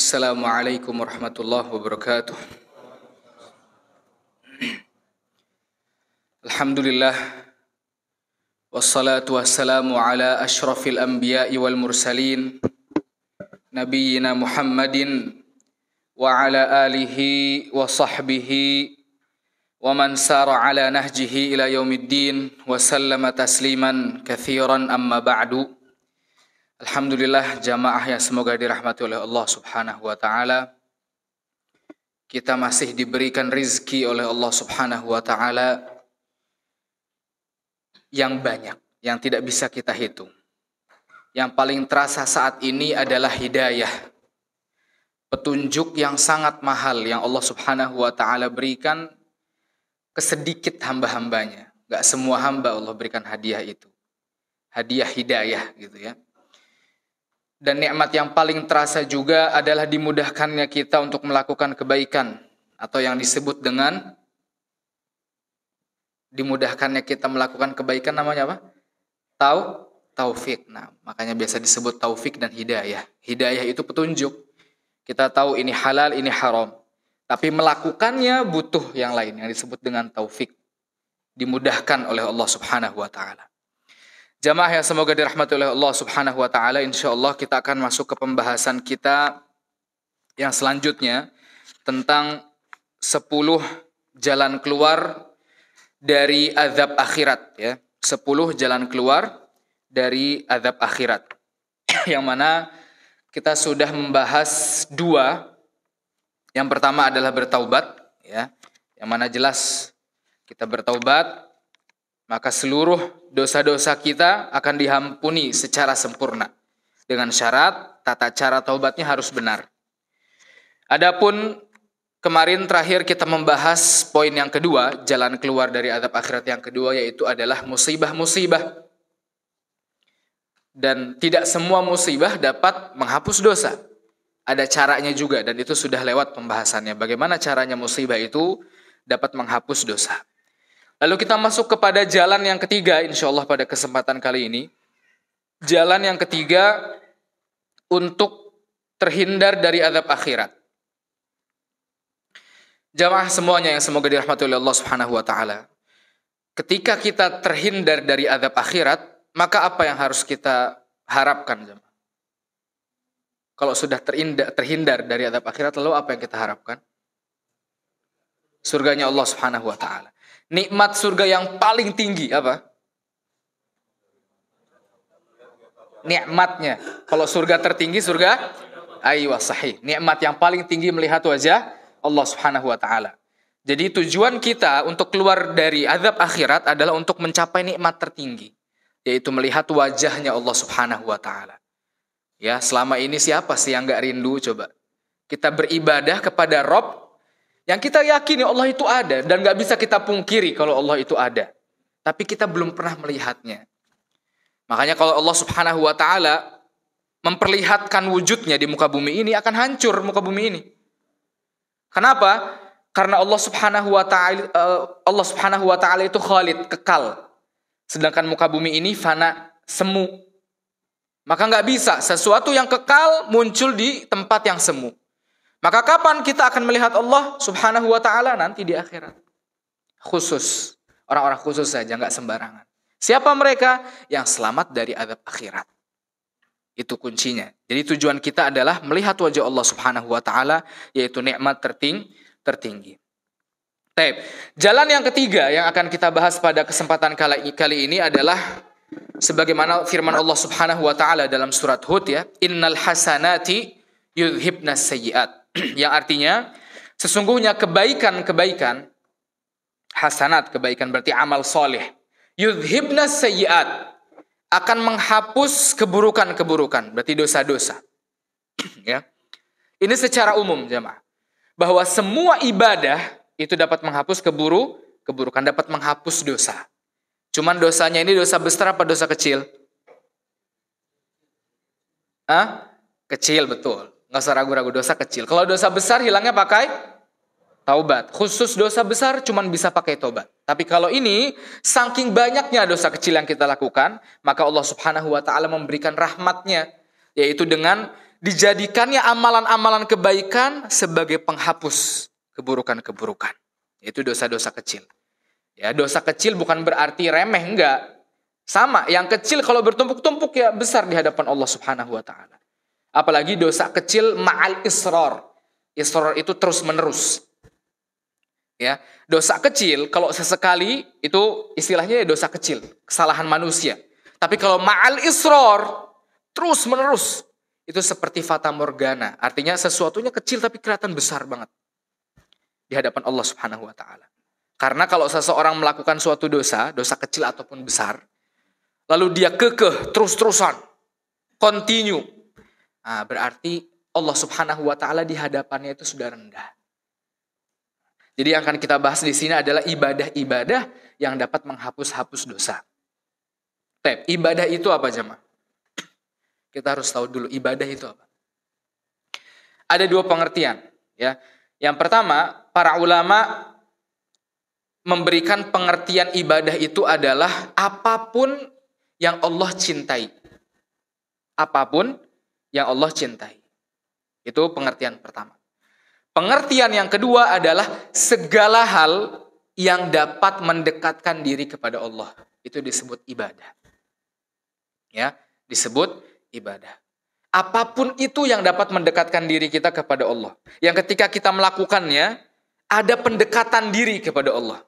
السلام عليكم ورحمة الله وبركاته الحمد لله والصلاة والسلام على أشرف الأنبياء والمرسلين نبينا محمد وعلى آله وصحبه ومن سار على نهجه إلى يوم الدين وسلم تسليما كثيرا أما بعد Alhamdulillah jamaah yang semoga dirahmati oleh Allah Subhanahu wa taala. Kita masih diberikan rizki oleh Allah Subhanahu wa taala yang banyak, yang tidak bisa kita hitung. Yang paling terasa saat ini adalah hidayah. Petunjuk yang sangat mahal yang Allah Subhanahu wa taala berikan kesedikit hamba-hambanya. Gak semua hamba Allah berikan hadiah itu. Hadiah hidayah gitu ya dan nikmat yang paling terasa juga adalah dimudahkannya kita untuk melakukan kebaikan atau yang disebut dengan dimudahkannya kita melakukan kebaikan namanya apa? Tau taufik. Nah, makanya biasa disebut taufik dan hidayah. Hidayah itu petunjuk. Kita tahu ini halal, ini haram. Tapi melakukannya butuh yang lain yang disebut dengan taufik. Dimudahkan oleh Allah Subhanahu wa taala. Jamaah yang semoga dirahmati oleh Allah Subhanahu wa taala, insya Allah kita akan masuk ke pembahasan kita yang selanjutnya tentang 10 jalan keluar dari azab akhirat ya. 10 jalan keluar dari azab akhirat. yang mana kita sudah membahas dua. Yang pertama adalah bertaubat ya. Yang mana jelas kita bertaubat maka seluruh dosa-dosa kita akan diampuni secara sempurna. Dengan syarat tata cara taubatnya harus benar. Adapun kemarin terakhir kita membahas poin yang kedua, jalan keluar dari adab akhirat yang kedua yaitu adalah musibah-musibah. Dan tidak semua musibah dapat menghapus dosa. Ada caranya juga dan itu sudah lewat pembahasannya. Bagaimana caranya musibah itu dapat menghapus dosa. Lalu kita masuk kepada jalan yang ketiga insya Allah pada kesempatan kali ini. Jalan yang ketiga untuk terhindar dari adab akhirat. Jamaah semuanya yang semoga dirahmati oleh Allah Subhanahu wa taala. Ketika kita terhindar dari adab akhirat, maka apa yang harus kita harapkan jamaah Kalau sudah terhindar dari adab akhirat, lalu apa yang kita harapkan? Surganya Allah Subhanahu wa taala nikmat surga yang paling tinggi apa? Nikmatnya. Kalau surga tertinggi surga aywa sahih. Nikmat yang paling tinggi melihat wajah Allah Subhanahu wa taala. Jadi tujuan kita untuk keluar dari azab akhirat adalah untuk mencapai nikmat tertinggi, yaitu melihat wajahnya Allah Subhanahu wa taala. Ya, selama ini siapa sih yang nggak rindu coba? Kita beribadah kepada Rob yang kita yakini Allah itu ada dan nggak bisa kita pungkiri kalau Allah itu ada. Tapi kita belum pernah melihatnya. Makanya kalau Allah Subhanahu wa taala memperlihatkan wujudnya di muka bumi ini akan hancur muka bumi ini. Kenapa? Karena Allah Subhanahu wa taala eh, Allah Subhanahu wa taala itu khalid, kekal. Sedangkan muka bumi ini fana, semu. Maka nggak bisa sesuatu yang kekal muncul di tempat yang semu. Maka kapan kita akan melihat Allah Subhanahu wa taala nanti di akhirat? Khusus, orang-orang khusus saja nggak sembarangan. Siapa mereka yang selamat dari azab akhirat? Itu kuncinya. Jadi tujuan kita adalah melihat wajah Allah Subhanahu wa taala yaitu nikmat terting tertinggi. Taip. Jalan yang ketiga yang akan kita bahas pada kesempatan kali, kali ini adalah sebagaimana firman Allah Subhanahu wa taala dalam surat Hud ya, "Innal hasanati yudhibnas sayyi'at." yang artinya sesungguhnya kebaikan-kebaikan hasanat kebaikan berarti amal soleh yudhibna sayyiat akan menghapus keburukan-keburukan berarti dosa-dosa ya ini secara umum jemaah bahwa semua ibadah itu dapat menghapus keburu keburukan dapat menghapus dosa cuman dosanya ini dosa besar apa dosa kecil ah kecil betul Nggak usah ragu-ragu, dosa kecil. Kalau dosa besar hilangnya pakai taubat. Khusus dosa besar cuman bisa pakai taubat. Tapi kalau ini, saking banyaknya dosa kecil yang kita lakukan, maka Allah subhanahu wa ta'ala memberikan rahmatnya. Yaitu dengan dijadikannya amalan-amalan kebaikan sebagai penghapus keburukan-keburukan. Itu dosa-dosa kecil. Ya, dosa kecil bukan berarti remeh, enggak. Sama, yang kecil kalau bertumpuk-tumpuk ya besar di hadapan Allah Subhanahu wa taala. Apalagi dosa kecil ma'al isror. Isror itu terus menerus. Ya, dosa kecil kalau sesekali itu istilahnya ya dosa kecil, kesalahan manusia. Tapi kalau ma'al isror terus menerus itu seperti fata morgana, artinya sesuatunya kecil tapi kelihatan besar banget di hadapan Allah Subhanahu wa taala. Karena kalau seseorang melakukan suatu dosa, dosa kecil ataupun besar, lalu dia kekeh terus-terusan, continue Nah, berarti Allah Subhanahu wa taala di hadapannya itu sudah rendah. Jadi yang akan kita bahas di sini adalah ibadah-ibadah yang dapat menghapus-hapus dosa. Tep, ibadah itu apa jemaah? Kita harus tahu dulu ibadah itu apa. Ada dua pengertian, ya. Yang pertama, para ulama memberikan pengertian ibadah itu adalah apapun yang Allah cintai. Apapun yang Allah cintai. Itu pengertian pertama. Pengertian yang kedua adalah segala hal yang dapat mendekatkan diri kepada Allah. Itu disebut ibadah. Ya, disebut ibadah. Apapun itu yang dapat mendekatkan diri kita kepada Allah. Yang ketika kita melakukannya, ada pendekatan diri kepada Allah.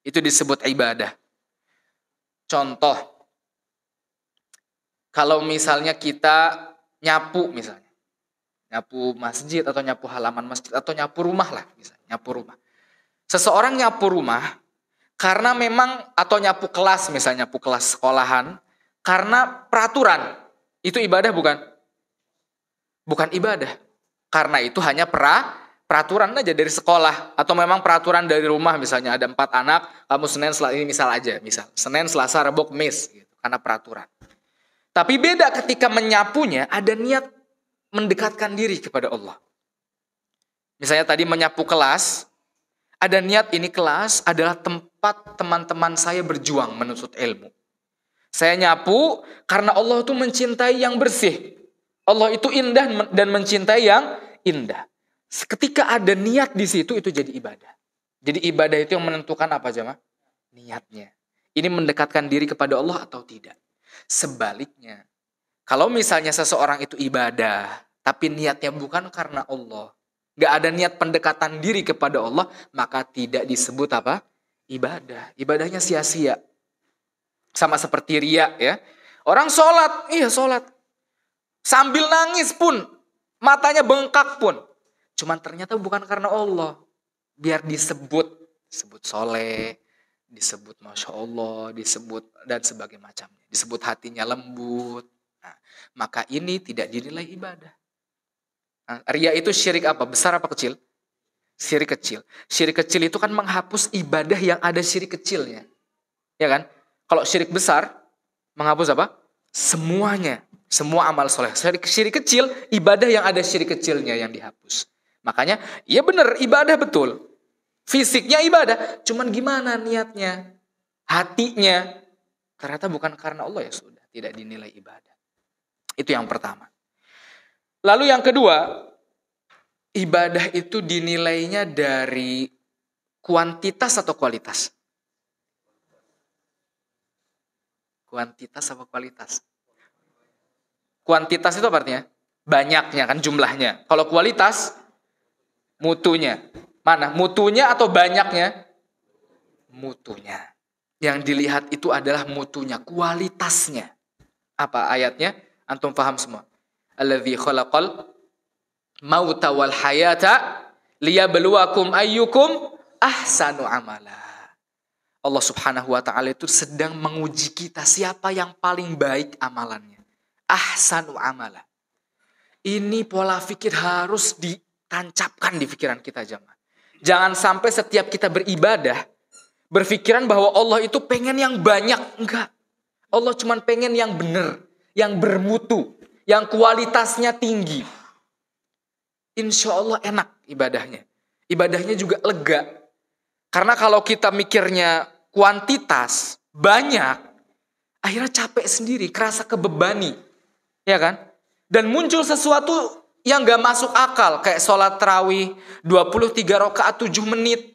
Itu disebut ibadah. Contoh, kalau misalnya kita nyapu misalnya. Nyapu masjid atau nyapu halaman masjid atau nyapu rumah lah misalnya, nyapu rumah. Seseorang nyapu rumah karena memang atau nyapu kelas misalnya nyapu kelas sekolahan karena peraturan. Itu ibadah bukan? Bukan ibadah. Karena itu hanya pra peraturan aja dari sekolah atau memang peraturan dari rumah misalnya ada empat anak kamu senin selasa ini misal aja misal senin selasa rebok miss, gitu, karena peraturan tapi beda ketika menyapunya ada niat mendekatkan diri kepada Allah. Misalnya tadi menyapu kelas, ada niat ini kelas adalah tempat teman-teman saya berjuang menuntut ilmu. Saya nyapu karena Allah itu mencintai yang bersih. Allah itu indah dan mencintai yang indah. Ketika ada niat di situ itu jadi ibadah. Jadi ibadah itu yang menentukan apa jemaah? Niatnya. Ini mendekatkan diri kepada Allah atau tidak. Sebaliknya, kalau misalnya seseorang itu ibadah, tapi niatnya bukan karena Allah, gak ada niat pendekatan diri kepada Allah, maka tidak disebut apa? Ibadah. Ibadahnya sia-sia. Sama seperti ria ya. Orang sholat, iya sholat. Sambil nangis pun, matanya bengkak pun. Cuman ternyata bukan karena Allah. Biar disebut, sebut soleh, disebut masya Allah, disebut dan sebagai macamnya, disebut hatinya lembut. Nah, maka ini tidak dinilai ibadah. Nah, ria itu syirik apa? Besar apa kecil? Syirik kecil. Syirik kecil itu kan menghapus ibadah yang ada syirik kecilnya. Ya kan? Kalau syirik besar menghapus apa? Semuanya, semua amal soleh. Syirik, syirik kecil, ibadah yang ada syirik kecilnya yang dihapus. Makanya, ya benar, ibadah betul. Fisiknya ibadah, cuman gimana niatnya, hatinya. Ternyata bukan karena Allah ya sudah, tidak dinilai ibadah. Itu yang pertama. Lalu yang kedua, ibadah itu dinilainya dari kuantitas atau kualitas? Kuantitas apa kualitas? Kuantitas itu apa artinya? Banyaknya kan jumlahnya. Kalau kualitas, mutunya. Mana? Mutunya atau banyaknya? Mutunya. Yang dilihat itu adalah mutunya, kualitasnya. Apa ayatnya? Antum paham semua. Alladzi khalaqal mauta wal hayata liyabluwakum ayyukum ahsanu amala. Allah Subhanahu wa taala itu sedang menguji kita siapa yang paling baik amalannya. Ahsanu amala. Ini pola pikir harus ditancapkan di pikiran kita jemaah. Jangan sampai setiap kita beribadah, berpikiran bahwa Allah itu pengen yang banyak. Enggak. Allah cuma pengen yang benar, yang bermutu, yang kualitasnya tinggi. Insya Allah enak ibadahnya. Ibadahnya juga lega. Karena kalau kita mikirnya kuantitas, banyak, akhirnya capek sendiri, kerasa kebebani. Ya kan? Dan muncul sesuatu yang gak masuk akal kayak sholat terawih 23 rakaat 7 menit.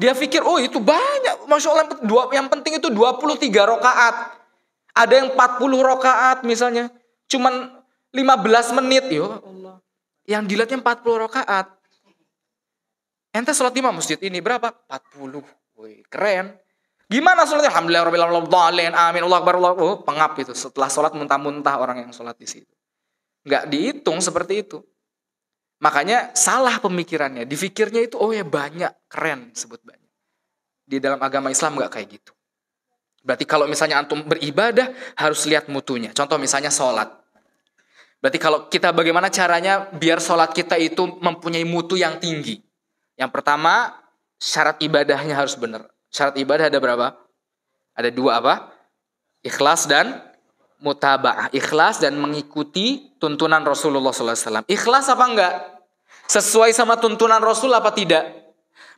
Dia pikir, oh itu banyak. Masya Allah yang penting itu 23 rakaat. Ada yang 40 rakaat misalnya. Cuman 15 menit. yo Yang dilihatnya 40 rakaat. Ente sholat lima masjid ini berapa? 40. Wih, keren. Gimana sholatnya? Alhamdulillah, Rabbil Amin, Allah Akbar, Allah. Oh, pengap itu. Setelah sholat muntah-muntah orang yang sholat di situ nggak dihitung seperti itu. Makanya salah pemikirannya, difikirnya itu oh ya banyak, keren sebut banyak. Di dalam agama Islam nggak kayak gitu. Berarti kalau misalnya antum beribadah harus lihat mutunya. Contoh misalnya sholat. Berarti kalau kita bagaimana caranya biar sholat kita itu mempunyai mutu yang tinggi. Yang pertama syarat ibadahnya harus benar. Syarat ibadah ada berapa? Ada dua apa? Ikhlas dan mutabaah, ikhlas dan mengikuti tuntunan Rasulullah SAW. Ikhlas apa enggak? Sesuai sama tuntunan Rasul apa tidak?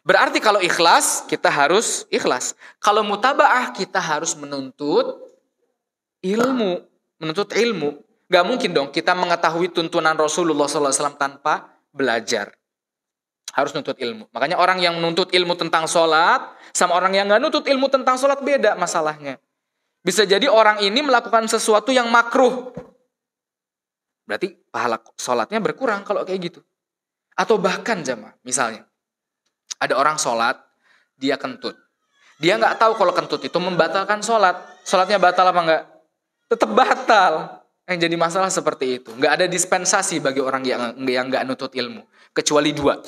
Berarti kalau ikhlas, kita harus ikhlas. Kalau mutabaah, kita harus menuntut ilmu. Menuntut ilmu. Gak mungkin dong kita mengetahui tuntunan Rasulullah SAW tanpa belajar. Harus menuntut ilmu. Makanya orang yang menuntut ilmu tentang sholat, sama orang yang gak nuntut ilmu tentang sholat beda masalahnya. Bisa jadi orang ini melakukan sesuatu yang makruh. Berarti pahala sholatnya berkurang kalau kayak gitu. Atau bahkan jamaah, misalnya. Ada orang sholat, dia kentut. Dia nggak tahu kalau kentut itu membatalkan sholat. Sholatnya batal apa nggak? Tetap batal. Yang jadi masalah seperti itu. Nggak ada dispensasi bagi orang yang nggak nutut ilmu. Kecuali dua.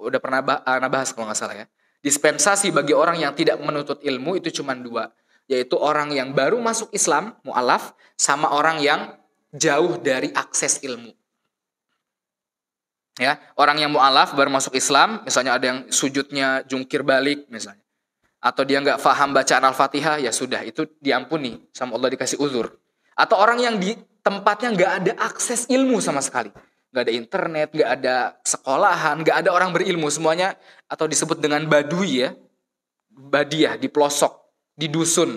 Udah pernah bahas kalau nggak salah ya. Dispensasi bagi orang yang tidak menuntut ilmu itu cuma dua yaitu orang yang baru masuk Islam, mu'alaf, sama orang yang jauh dari akses ilmu. Ya, orang yang mu'alaf baru masuk Islam, misalnya ada yang sujudnya jungkir balik misalnya. Atau dia nggak paham bacaan Al-Fatihah, ya sudah, itu diampuni sama Allah dikasih uzur. Atau orang yang di tempatnya nggak ada akses ilmu sama sekali nggak ada internet, nggak ada sekolahan, nggak ada orang berilmu semuanya atau disebut dengan badui ya, badiah di pelosok di dusun.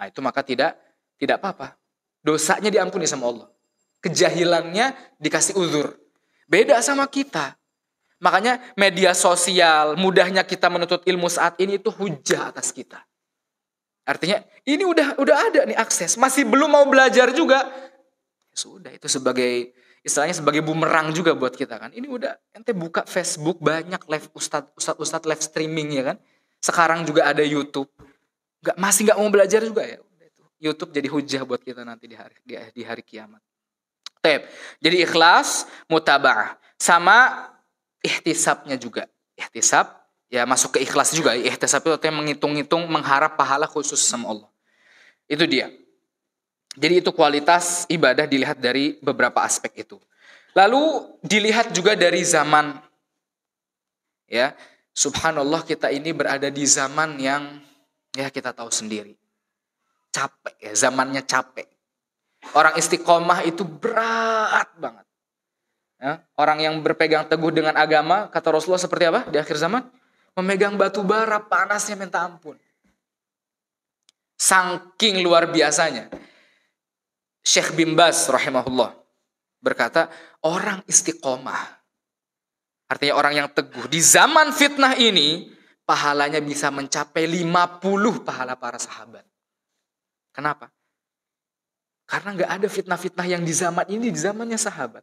Nah, itu maka tidak tidak apa-apa. Dosanya diampuni sama Allah. Kejahilannya dikasih uzur. Beda sama kita. Makanya media sosial, mudahnya kita menuntut ilmu saat ini itu hujah atas kita. Artinya ini udah udah ada nih akses, masih belum mau belajar juga. Ya sudah itu sebagai istilahnya sebagai bumerang juga buat kita kan. Ini udah ente buka Facebook banyak live ustad ustad ustad live streaming ya kan. Sekarang juga ada YouTube nggak masih nggak mau belajar juga ya YouTube jadi hujah buat kita nanti di hari di, di hari kiamat. Tep. Jadi ikhlas, mutabah, sama ihtisabnya juga. Ihtisab ya masuk ke ikhlas juga. Ihtisab itu artinya menghitung-hitung mengharap pahala khusus sama Allah. Itu dia. Jadi itu kualitas ibadah dilihat dari beberapa aspek itu. Lalu dilihat juga dari zaman. Ya, subhanallah kita ini berada di zaman yang Ya kita tahu sendiri. Capek ya, zamannya capek. Orang istiqomah itu berat banget. Ya, orang yang berpegang teguh dengan agama, kata Rasulullah seperti apa di akhir zaman? Memegang batu bara, panasnya minta ampun. Sangking luar biasanya. Syekh Bimbas, rahimahullah berkata, orang istiqomah. Artinya orang yang teguh. Di zaman fitnah ini, pahalanya bisa mencapai 50 pahala para sahabat. Kenapa? Karena nggak ada fitnah-fitnah yang di zaman ini, di zamannya sahabat.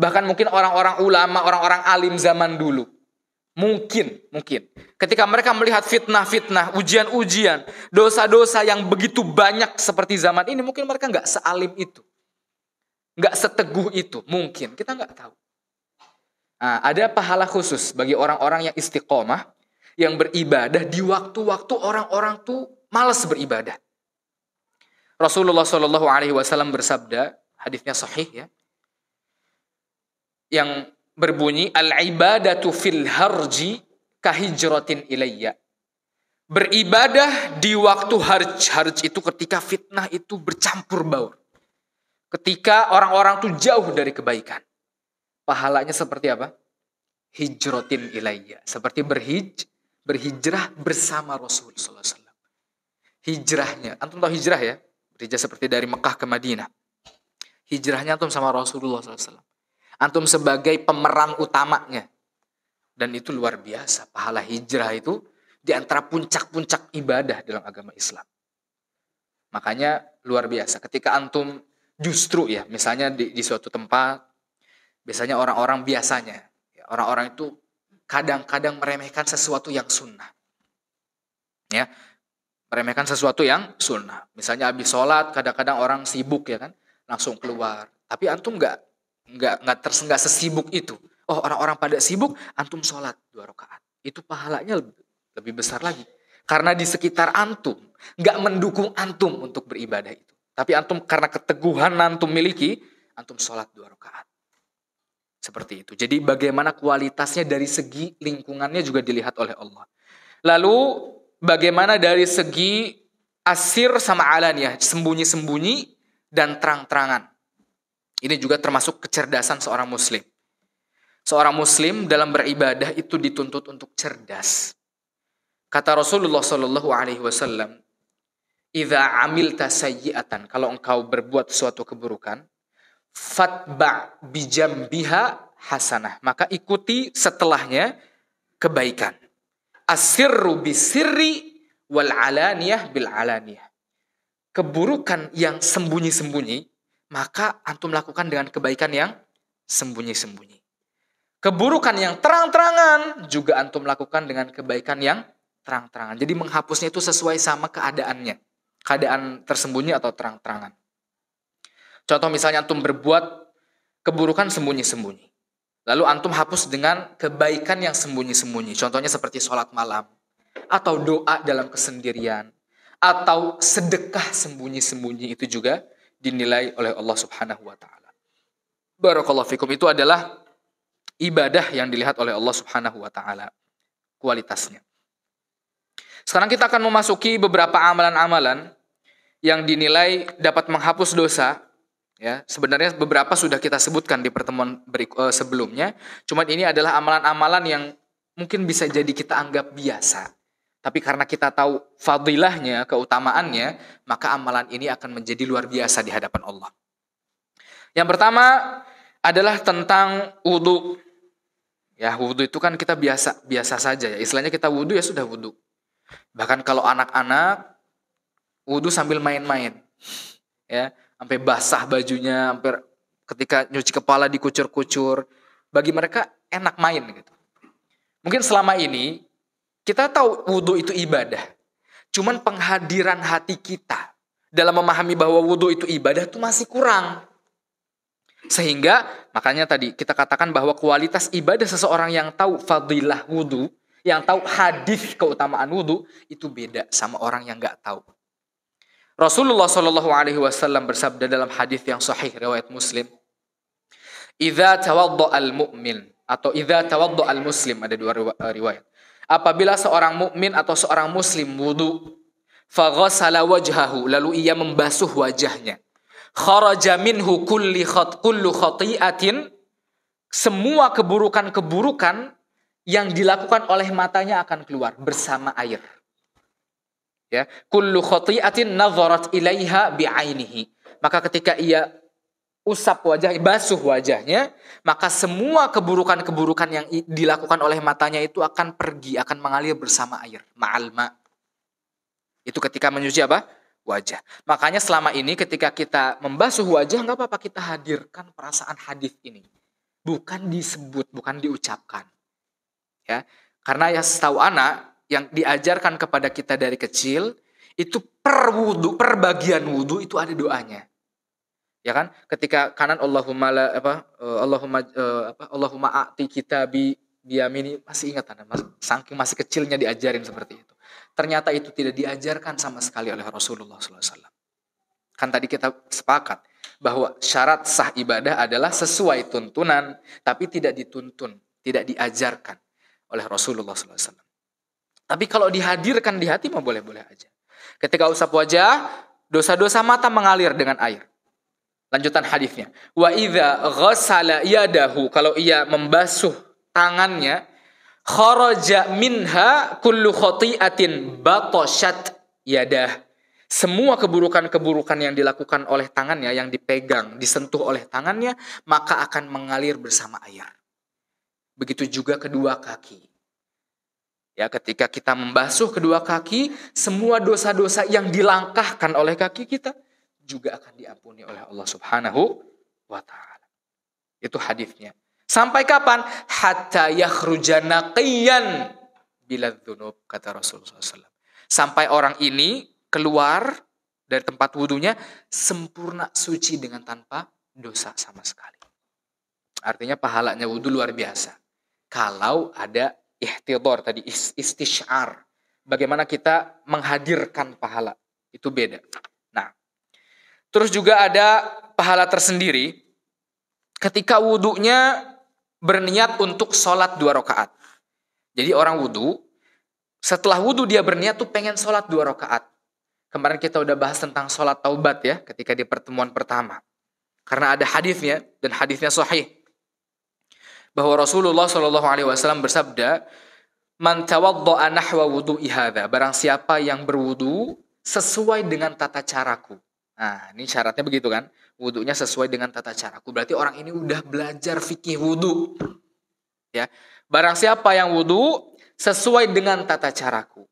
Bahkan mungkin orang-orang ulama, orang-orang alim zaman dulu. Mungkin, mungkin. Ketika mereka melihat fitnah-fitnah, ujian-ujian, dosa-dosa yang begitu banyak seperti zaman ini, mungkin mereka nggak sealim itu. Nggak seteguh itu, mungkin. Kita nggak tahu. Nah, ada pahala khusus bagi orang-orang yang istiqomah, yang beribadah di waktu-waktu orang-orang tuh malas beribadah. Rasulullah Shallallahu Alaihi Wasallam bersabda, hadisnya sahih ya, yang berbunyi al ibadatu fil harji kahijratin ilayya. Beribadah di waktu harj, harj itu ketika fitnah itu bercampur baur. Ketika orang-orang tuh jauh dari kebaikan pahalanya seperti apa? Hijrotin ilaiya. Seperti berhij, berhijrah bersama Rasul SAW Hijrahnya, antum tahu hijrah ya? Hijrah seperti dari Mekah ke Madinah. Hijrahnya antum sama Rasulullah SAW. Antum sebagai pemeran utamanya. Dan itu luar biasa. Pahala hijrah itu di antara puncak-puncak ibadah dalam agama Islam. Makanya luar biasa. Ketika antum justru ya, misalnya di, di suatu tempat Biasanya orang-orang biasanya, ya, orang-orang itu kadang-kadang meremehkan sesuatu yang sunnah. Ya, meremehkan sesuatu yang sunnah. Misalnya habis sholat, kadang-kadang orang sibuk ya kan, langsung keluar. Tapi antum nggak nggak nggak tersenggak sesibuk itu. Oh orang-orang pada sibuk, antum sholat dua rakaat. Itu pahalanya lebih, lebih besar lagi. Karena di sekitar antum nggak mendukung antum untuk beribadah itu. Tapi antum karena keteguhan antum miliki, antum sholat dua rakaat. Seperti itu. Jadi bagaimana kualitasnya dari segi lingkungannya juga dilihat oleh Allah. Lalu bagaimana dari segi asir sama ya, sembunyi-sembunyi dan terang-terangan. Ini juga termasuk kecerdasan seorang muslim. Seorang muslim dalam beribadah itu dituntut untuk cerdas. Kata Rasulullah Shallallahu Alaihi Wasallam, "Idza amil sayyi'atan, kalau engkau berbuat suatu keburukan, fatba bijam biha hasanah. Maka ikuti setelahnya kebaikan. Asirru bisirri wal alaniyah bil alaniyah. Keburukan yang sembunyi-sembunyi, maka antum lakukan dengan kebaikan yang sembunyi-sembunyi. Keburukan yang terang-terangan juga antum lakukan dengan kebaikan yang terang-terangan. Jadi menghapusnya itu sesuai sama keadaannya. Keadaan tersembunyi atau terang-terangan. Contoh misalnya antum berbuat keburukan sembunyi-sembunyi. Lalu antum hapus dengan kebaikan yang sembunyi-sembunyi. Contohnya seperti sholat malam. Atau doa dalam kesendirian. Atau sedekah sembunyi-sembunyi itu juga dinilai oleh Allah subhanahu wa ta'ala. Barakallahu fikum. Itu adalah ibadah yang dilihat oleh Allah subhanahu wa ta'ala. Kualitasnya. Sekarang kita akan memasuki beberapa amalan-amalan yang dinilai dapat menghapus dosa Ya, sebenarnya beberapa sudah kita sebutkan di pertemuan berik, uh, eh, sebelumnya. Cuman ini adalah amalan-amalan yang mungkin bisa jadi kita anggap biasa. Tapi karena kita tahu fadilahnya, keutamaannya, maka amalan ini akan menjadi luar biasa di hadapan Allah. Yang pertama adalah tentang wudhu. Ya, wudhu itu kan kita biasa biasa saja ya. Istilahnya kita wudhu ya sudah wudhu. Bahkan kalau anak-anak wudhu sambil main-main. Ya, sampai basah bajunya, hampir ketika nyuci kepala dikucur-kucur. Bagi mereka enak main gitu. Mungkin selama ini kita tahu wudhu itu ibadah. Cuman penghadiran hati kita dalam memahami bahwa wudhu itu ibadah itu masih kurang. Sehingga makanya tadi kita katakan bahwa kualitas ibadah seseorang yang tahu fadilah wudhu, yang tahu hadis keutamaan wudhu itu beda sama orang yang nggak tahu. Rasulullah Shallallahu Alaihi Wasallam bersabda dalam hadis yang sahih riwayat Muslim, "Iza tawaddo al mu'min atau "Iza tawaddo al muslim ada dua eh, riwayat. Apabila seorang mukmin atau seorang muslim wudu, faghasala wajhahu lalu ia membasuh wajahnya. Kharaja minhu kulli khat kullu khati'atin semua keburukan-keburukan yang dilakukan oleh matanya akan keluar bersama air. Ya, kullu khati'atin nazarat ilaiha bi'ainihi. Maka ketika ia usap wajah, basuh wajahnya, maka semua keburukan-keburukan yang dilakukan oleh matanya itu akan pergi, akan mengalir bersama air, ma'al Itu ketika menyuci apa? Wajah. Makanya selama ini ketika kita membasuh wajah, nggak apa-apa kita hadirkan perasaan hadis ini. Bukan disebut, bukan diucapkan. Ya, karena ya setahu anak yang diajarkan kepada kita dari kecil itu per wudu, per bagian wudhu itu ada doanya. Ya kan? Ketika kanan Allahumma la, apa eh, Allahumma eh, apa Allahumma a'ti kitabi biyamini masih ingat Anda mas, saking masih kecilnya diajarin seperti itu. Ternyata itu tidak diajarkan sama sekali oleh Rasulullah SAW. Kan tadi kita sepakat bahwa syarat sah ibadah adalah sesuai tuntunan, tapi tidak dituntun, tidak diajarkan oleh Rasulullah SAW. Tapi kalau dihadirkan di hati mah boleh-boleh aja. Ketika usap wajah, dosa-dosa mata mengalir dengan air. Lanjutan hadisnya. Wa idza ghassala yadahu kalau ia membasuh tangannya kharaja minha kullu khati'atin batoshat yadah. Semua keburukan-keburukan yang dilakukan oleh tangannya, yang dipegang, disentuh oleh tangannya, maka akan mengalir bersama air. Begitu juga kedua kaki. Ya, ketika kita membasuh kedua kaki, semua dosa-dosa yang dilangkahkan oleh kaki kita juga akan diampuni oleh Allah Subhanahu wa taala. Itu hadisnya. Sampai kapan? Hatta yakhruja naqiyan bila dzunub kata Rasulullah SAW. Sampai orang ini keluar dari tempat wudhunya sempurna suci dengan tanpa dosa sama sekali. Artinya pahalanya wudhu luar biasa. Kalau ada ihtidor tadi, istishar. Bagaimana kita menghadirkan pahala. Itu beda. Nah, terus juga ada pahala tersendiri ketika wudhunya berniat untuk sholat dua rakaat. Jadi orang wudhu, setelah wudhu dia berniat tuh pengen sholat dua rakaat. Kemarin kita udah bahas tentang sholat taubat ya, ketika di pertemuan pertama. Karena ada hadisnya dan hadisnya sahih bahwa Rasulullah Shallallahu alaihi wasallam bersabda, "Man doa nahwa wudu ihada Barang siapa yang berwudu sesuai dengan tata caraku. Nah, ini syaratnya begitu kan? Wudunya sesuai dengan tata caraku. Berarti orang ini udah belajar fikih wudu. Ya. Barang siapa yang wudu sesuai dengan tata caraku.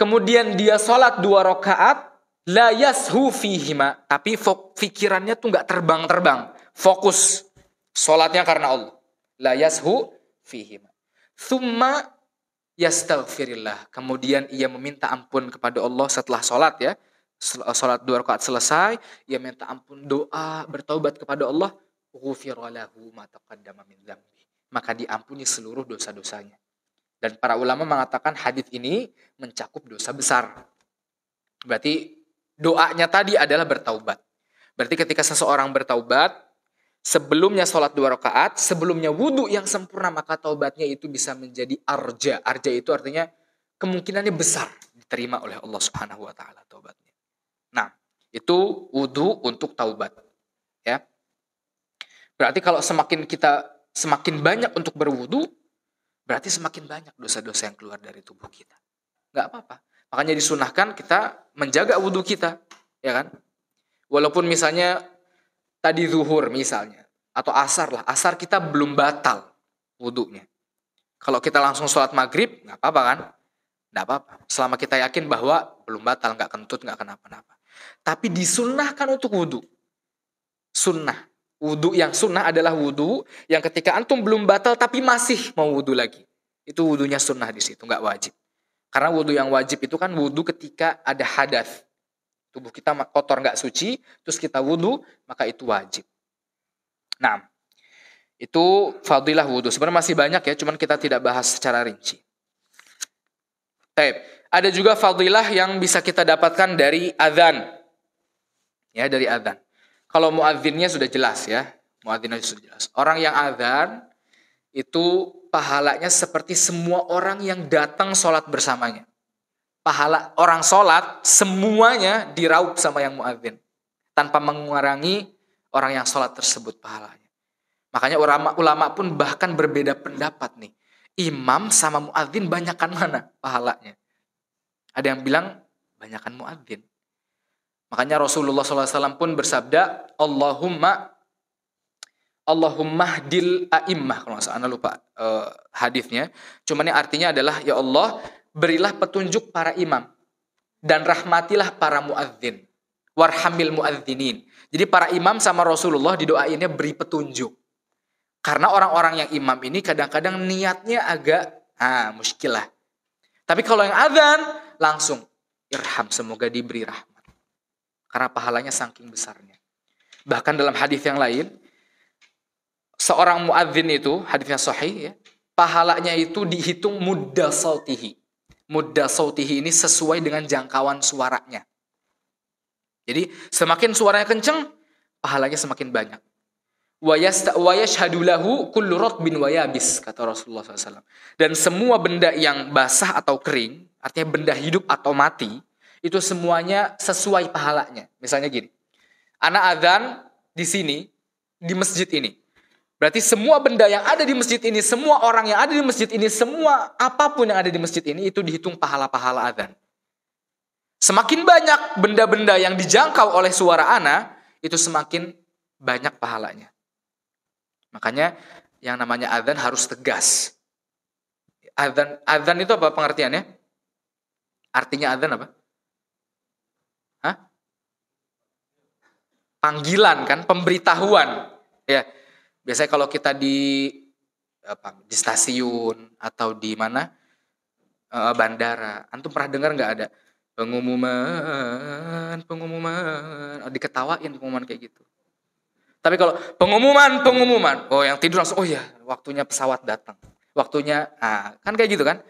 Kemudian dia sholat dua rakaat la yashu fihima, tapi fikirannya tuh nggak terbang-terbang, fokus sholatnya karena Allah la yashu fihima. Thumma yastaghfirillah. Kemudian ia meminta ampun kepada Allah setelah sholat ya. Sholat dua rakaat selesai, ia minta ampun doa, bertaubat kepada Allah. Ghufiralahu ma taqaddama min dhambi. Maka diampuni seluruh dosa-dosanya. Dan para ulama mengatakan hadis ini mencakup dosa besar. Berarti doanya tadi adalah bertaubat. Berarti ketika seseorang bertaubat, sebelumnya sholat dua rakaat, sebelumnya wudhu yang sempurna, maka taubatnya itu bisa menjadi arja. Arja itu artinya kemungkinannya besar diterima oleh Allah Subhanahu wa taala taubatnya. Nah, itu wudhu untuk taubat. Ya. Berarti kalau semakin kita semakin banyak untuk berwudhu, berarti semakin banyak dosa-dosa yang keluar dari tubuh kita. nggak apa-apa. Makanya disunahkan kita menjaga wudhu kita, ya kan? Walaupun misalnya tadi zuhur misalnya atau asar lah asar kita belum batal wudhunya kalau kita langsung sholat maghrib nggak apa-apa kan nggak apa-apa selama kita yakin bahwa belum batal nggak kentut nggak kenapa-napa tapi disunahkan untuk wudhu sunnah wudhu yang sunnah adalah wudhu yang ketika antum belum batal tapi masih mau wudhu lagi itu wudhunya sunnah di situ nggak wajib karena wudhu yang wajib itu kan wudhu ketika ada hadas tubuh kita kotor nggak suci, terus kita wudhu, maka itu wajib. Nah, itu fadilah wudhu. Sebenarnya masih banyak ya, cuman kita tidak bahas secara rinci. Ada juga fadilah yang bisa kita dapatkan dari adzan. Ya, dari adzan. Kalau muadzinnya sudah jelas ya, muadzinnya sudah jelas. Orang yang adzan itu pahalanya seperti semua orang yang datang sholat bersamanya pahala orang sholat semuanya diraup sama yang muadzin tanpa mengurangi orang yang sholat tersebut pahalanya. Makanya ulama-ulama pun bahkan berbeda pendapat nih. Imam sama muadzin banyakkan mana pahalanya? Ada yang bilang banyakkan muadzin. Makanya Rasulullah SAW pun bersabda, Allahumma Allahumma dil a'immah. Kalau nggak salah, lupa uh, hadisnya. Cuman yang artinya adalah, Ya Allah, berilah petunjuk para imam dan rahmatilah para muadzin. Warhamil muadzinin. Jadi para imam sama Rasulullah didoainnya beri petunjuk. Karena orang-orang yang imam ini kadang-kadang niatnya agak ah muskilah. Tapi kalau yang adzan langsung irham semoga diberi rahmat. Karena pahalanya saking besarnya. Bahkan dalam hadis yang lain seorang muadzin itu hadisnya sahih ya, pahalanya itu dihitung mudda saltihi mudda sautihi ini sesuai dengan jangkauan suaranya. Jadi semakin suaranya kenceng, pahalanya semakin banyak. wayabis kata Rasulullah SAW. Dan semua benda yang basah atau kering, artinya benda hidup atau mati, itu semuanya sesuai pahalanya. Misalnya gini, anak adzan di sini di masjid ini. Berarti semua benda yang ada di masjid ini, semua orang yang ada di masjid ini, semua apapun yang ada di masjid ini itu dihitung pahala-pahala adzan. Semakin banyak benda-benda yang dijangkau oleh suara ana, itu semakin banyak pahalanya. Makanya yang namanya adzan harus tegas. Adzan adzan itu apa pengertiannya? Artinya adzan apa? Hah? Panggilan kan, pemberitahuan. Ya, Biasanya kalau kita di apa di stasiun atau di mana uh, bandara, antum pernah dengar nggak ada pengumuman, pengumuman, oh, diketawain pengumuman kayak gitu. Tapi kalau pengumuman, pengumuman, oh yang tidur langsung, oh ya waktunya pesawat datang, waktunya, ah, kan kayak gitu kan?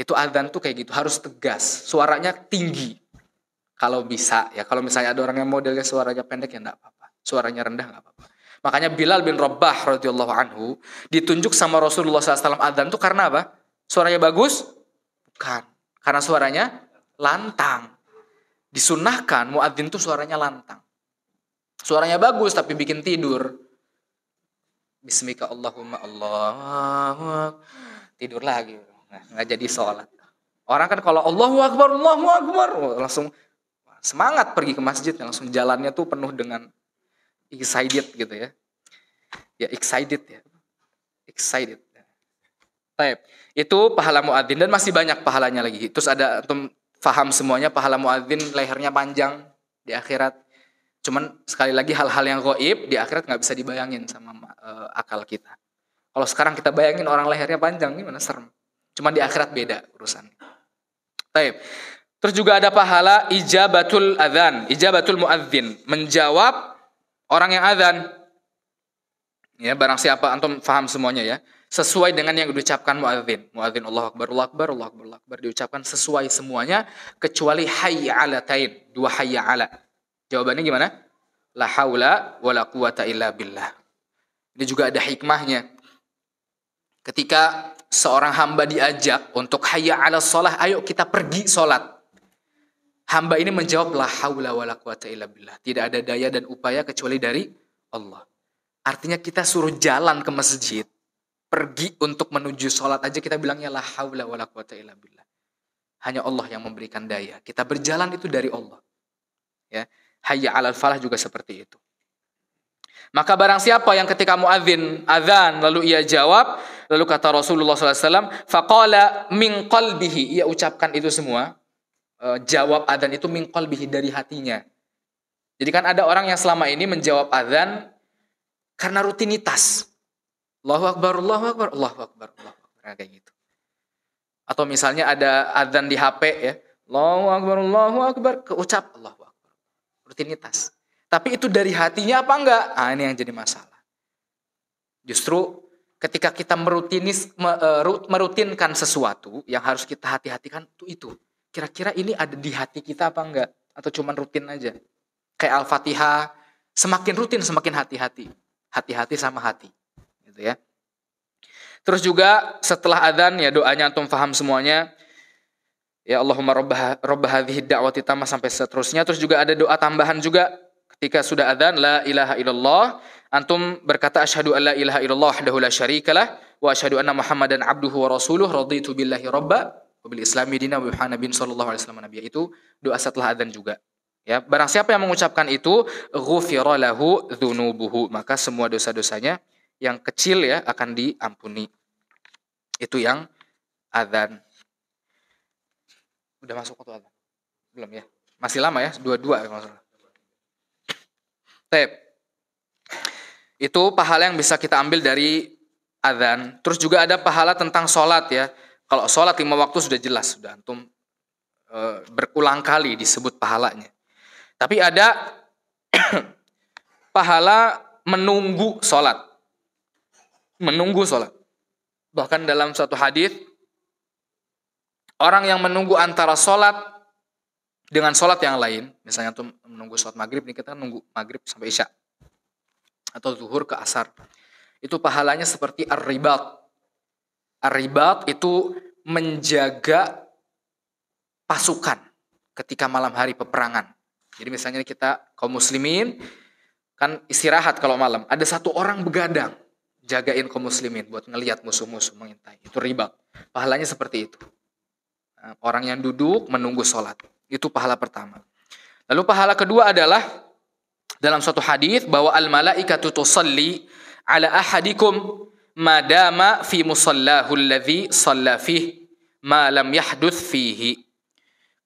Itu adzan tuh kayak gitu, harus tegas, suaranya tinggi, kalau bisa ya kalau misalnya ada orang yang modelnya suaranya pendek ya enggak apa-apa suaranya rendah enggak apa-apa Makanya Bilal bin Rabah radhiyallahu anhu ditunjuk sama Rasulullah SAW adzan tuh karena apa? Suaranya bagus? Bukan. Karena suaranya lantang. Disunahkan muadzin tuh suaranya lantang. Suaranya bagus tapi bikin tidur. Bismika Allahumma Allah. Tidur lagi. Nah, nggak jadi sholat. Orang kan kalau Allahu Akbar, Allahu Akbar. Langsung semangat pergi ke masjid. Langsung jalannya tuh penuh dengan excited gitu ya ya excited ya excited Baik. Itu pahala muadzin dan masih banyak pahalanya lagi. Terus ada antum faham semuanya pahala muadzin lehernya panjang di akhirat. Cuman sekali lagi hal-hal yang goib di akhirat nggak bisa dibayangin sama uh, akal kita. Kalau sekarang kita bayangin orang lehernya panjang gimana serem. Cuman di akhirat beda urusan. Baik. Terus juga ada pahala ijabatul adzan, ijabatul muadzin, menjawab Orang yang azan ya barang siapa antum faham semuanya ya sesuai dengan yang diucapkan muadzin muadzin Allah akbar Allah akbar Allah akbar Allah akbar diucapkan sesuai semuanya kecuali hayya ala tain dua hayya ala jawabannya gimana la haula wala quwata illa billah ini juga ada hikmahnya ketika seorang hamba diajak untuk hayya ala sholah ayo kita pergi salat Hamba ini menjawab la haula wala quwata illa billah. Tidak ada daya dan upaya kecuali dari Allah. Artinya kita suruh jalan ke masjid, pergi untuk menuju sholat aja kita bilangnya la haula wala quwata illa billah. Hanya Allah yang memberikan daya. Kita berjalan itu dari Allah. Ya. Hayya 'alal falah juga seperti itu. Maka barang siapa yang ketika muadzin azan lalu ia jawab, lalu kata Rasulullah SAW, faqala min qalbihi, ia ucapkan itu semua, Eh, jawab adzan itu mingkol bihi dari hatinya. Jadi kan ada orang yang selama ini menjawab adzan karena rutinitas. Allahu akbar, Allahu akbar, Allahu akbar, Allahu akbar nah, kayak gitu. Atau misalnya ada adzan di HP ya. Allahu akbar, Allahu akbar, keucap Allahu akbar. Rutinitas. Tapi itu dari hatinya apa enggak? Ah ini yang jadi masalah. Justru ketika kita merutinis eh, merutinkan sesuatu yang harus kita hati-hatikan itu itu kira-kira ini ada di hati kita apa enggak? Atau cuman rutin aja? Kayak Al-Fatihah, semakin rutin semakin hati-hati. Hati-hati sama hati. Gitu ya. Terus juga setelah adzan ya doanya antum faham semuanya. Ya Allahumma robbah robbah hadhihi da'wati sampai seterusnya. Terus juga ada doa tambahan juga ketika sudah adzan la ilaha illallah antum berkata asyhadu alla ilaha illallah wahdahu la syarikalah wa asyhadu anna muhammadan abduhu wa rasuluh raditu billahi robbah wabil islami dina wa bin sallallahu alaihi wasallam nabi itu doa setelah adzan juga. Ya, barang siapa yang mengucapkan itu ghufira lahu dzunubuhu, maka semua dosa-dosanya yang kecil ya akan diampuni. Itu yang adzan. Udah masuk waktu adzan? Belum ya? Masih lama ya? Dua-dua maksudnya. Tep. Itu pahala yang bisa kita ambil dari adzan. Terus juga ada pahala tentang sholat ya. Kalau sholat lima waktu sudah jelas, sudah antum e, berulang kali disebut pahalanya. Tapi ada pahala menunggu sholat. Menunggu sholat. Bahkan dalam satu hadis orang yang menunggu antara sholat dengan sholat yang lain, misalnya tuh menunggu sholat maghrib, nih kita nunggu maghrib sampai isya atau zuhur ke asar, itu pahalanya seperti arribat Ribat itu menjaga pasukan ketika malam hari peperangan. Jadi misalnya kita kaum muslimin kan istirahat kalau malam. Ada satu orang begadang jagain kaum muslimin buat ngelihat musuh-musuh mengintai. Itu ribat. Pahalanya seperti itu. Nah, orang yang duduk menunggu sholat. Itu pahala pertama. Lalu pahala kedua adalah dalam suatu hadis bahwa al malaikatu tusalli ala ahadikum madama fi musallahu alladhi salla fih ma lam yahduth fihi.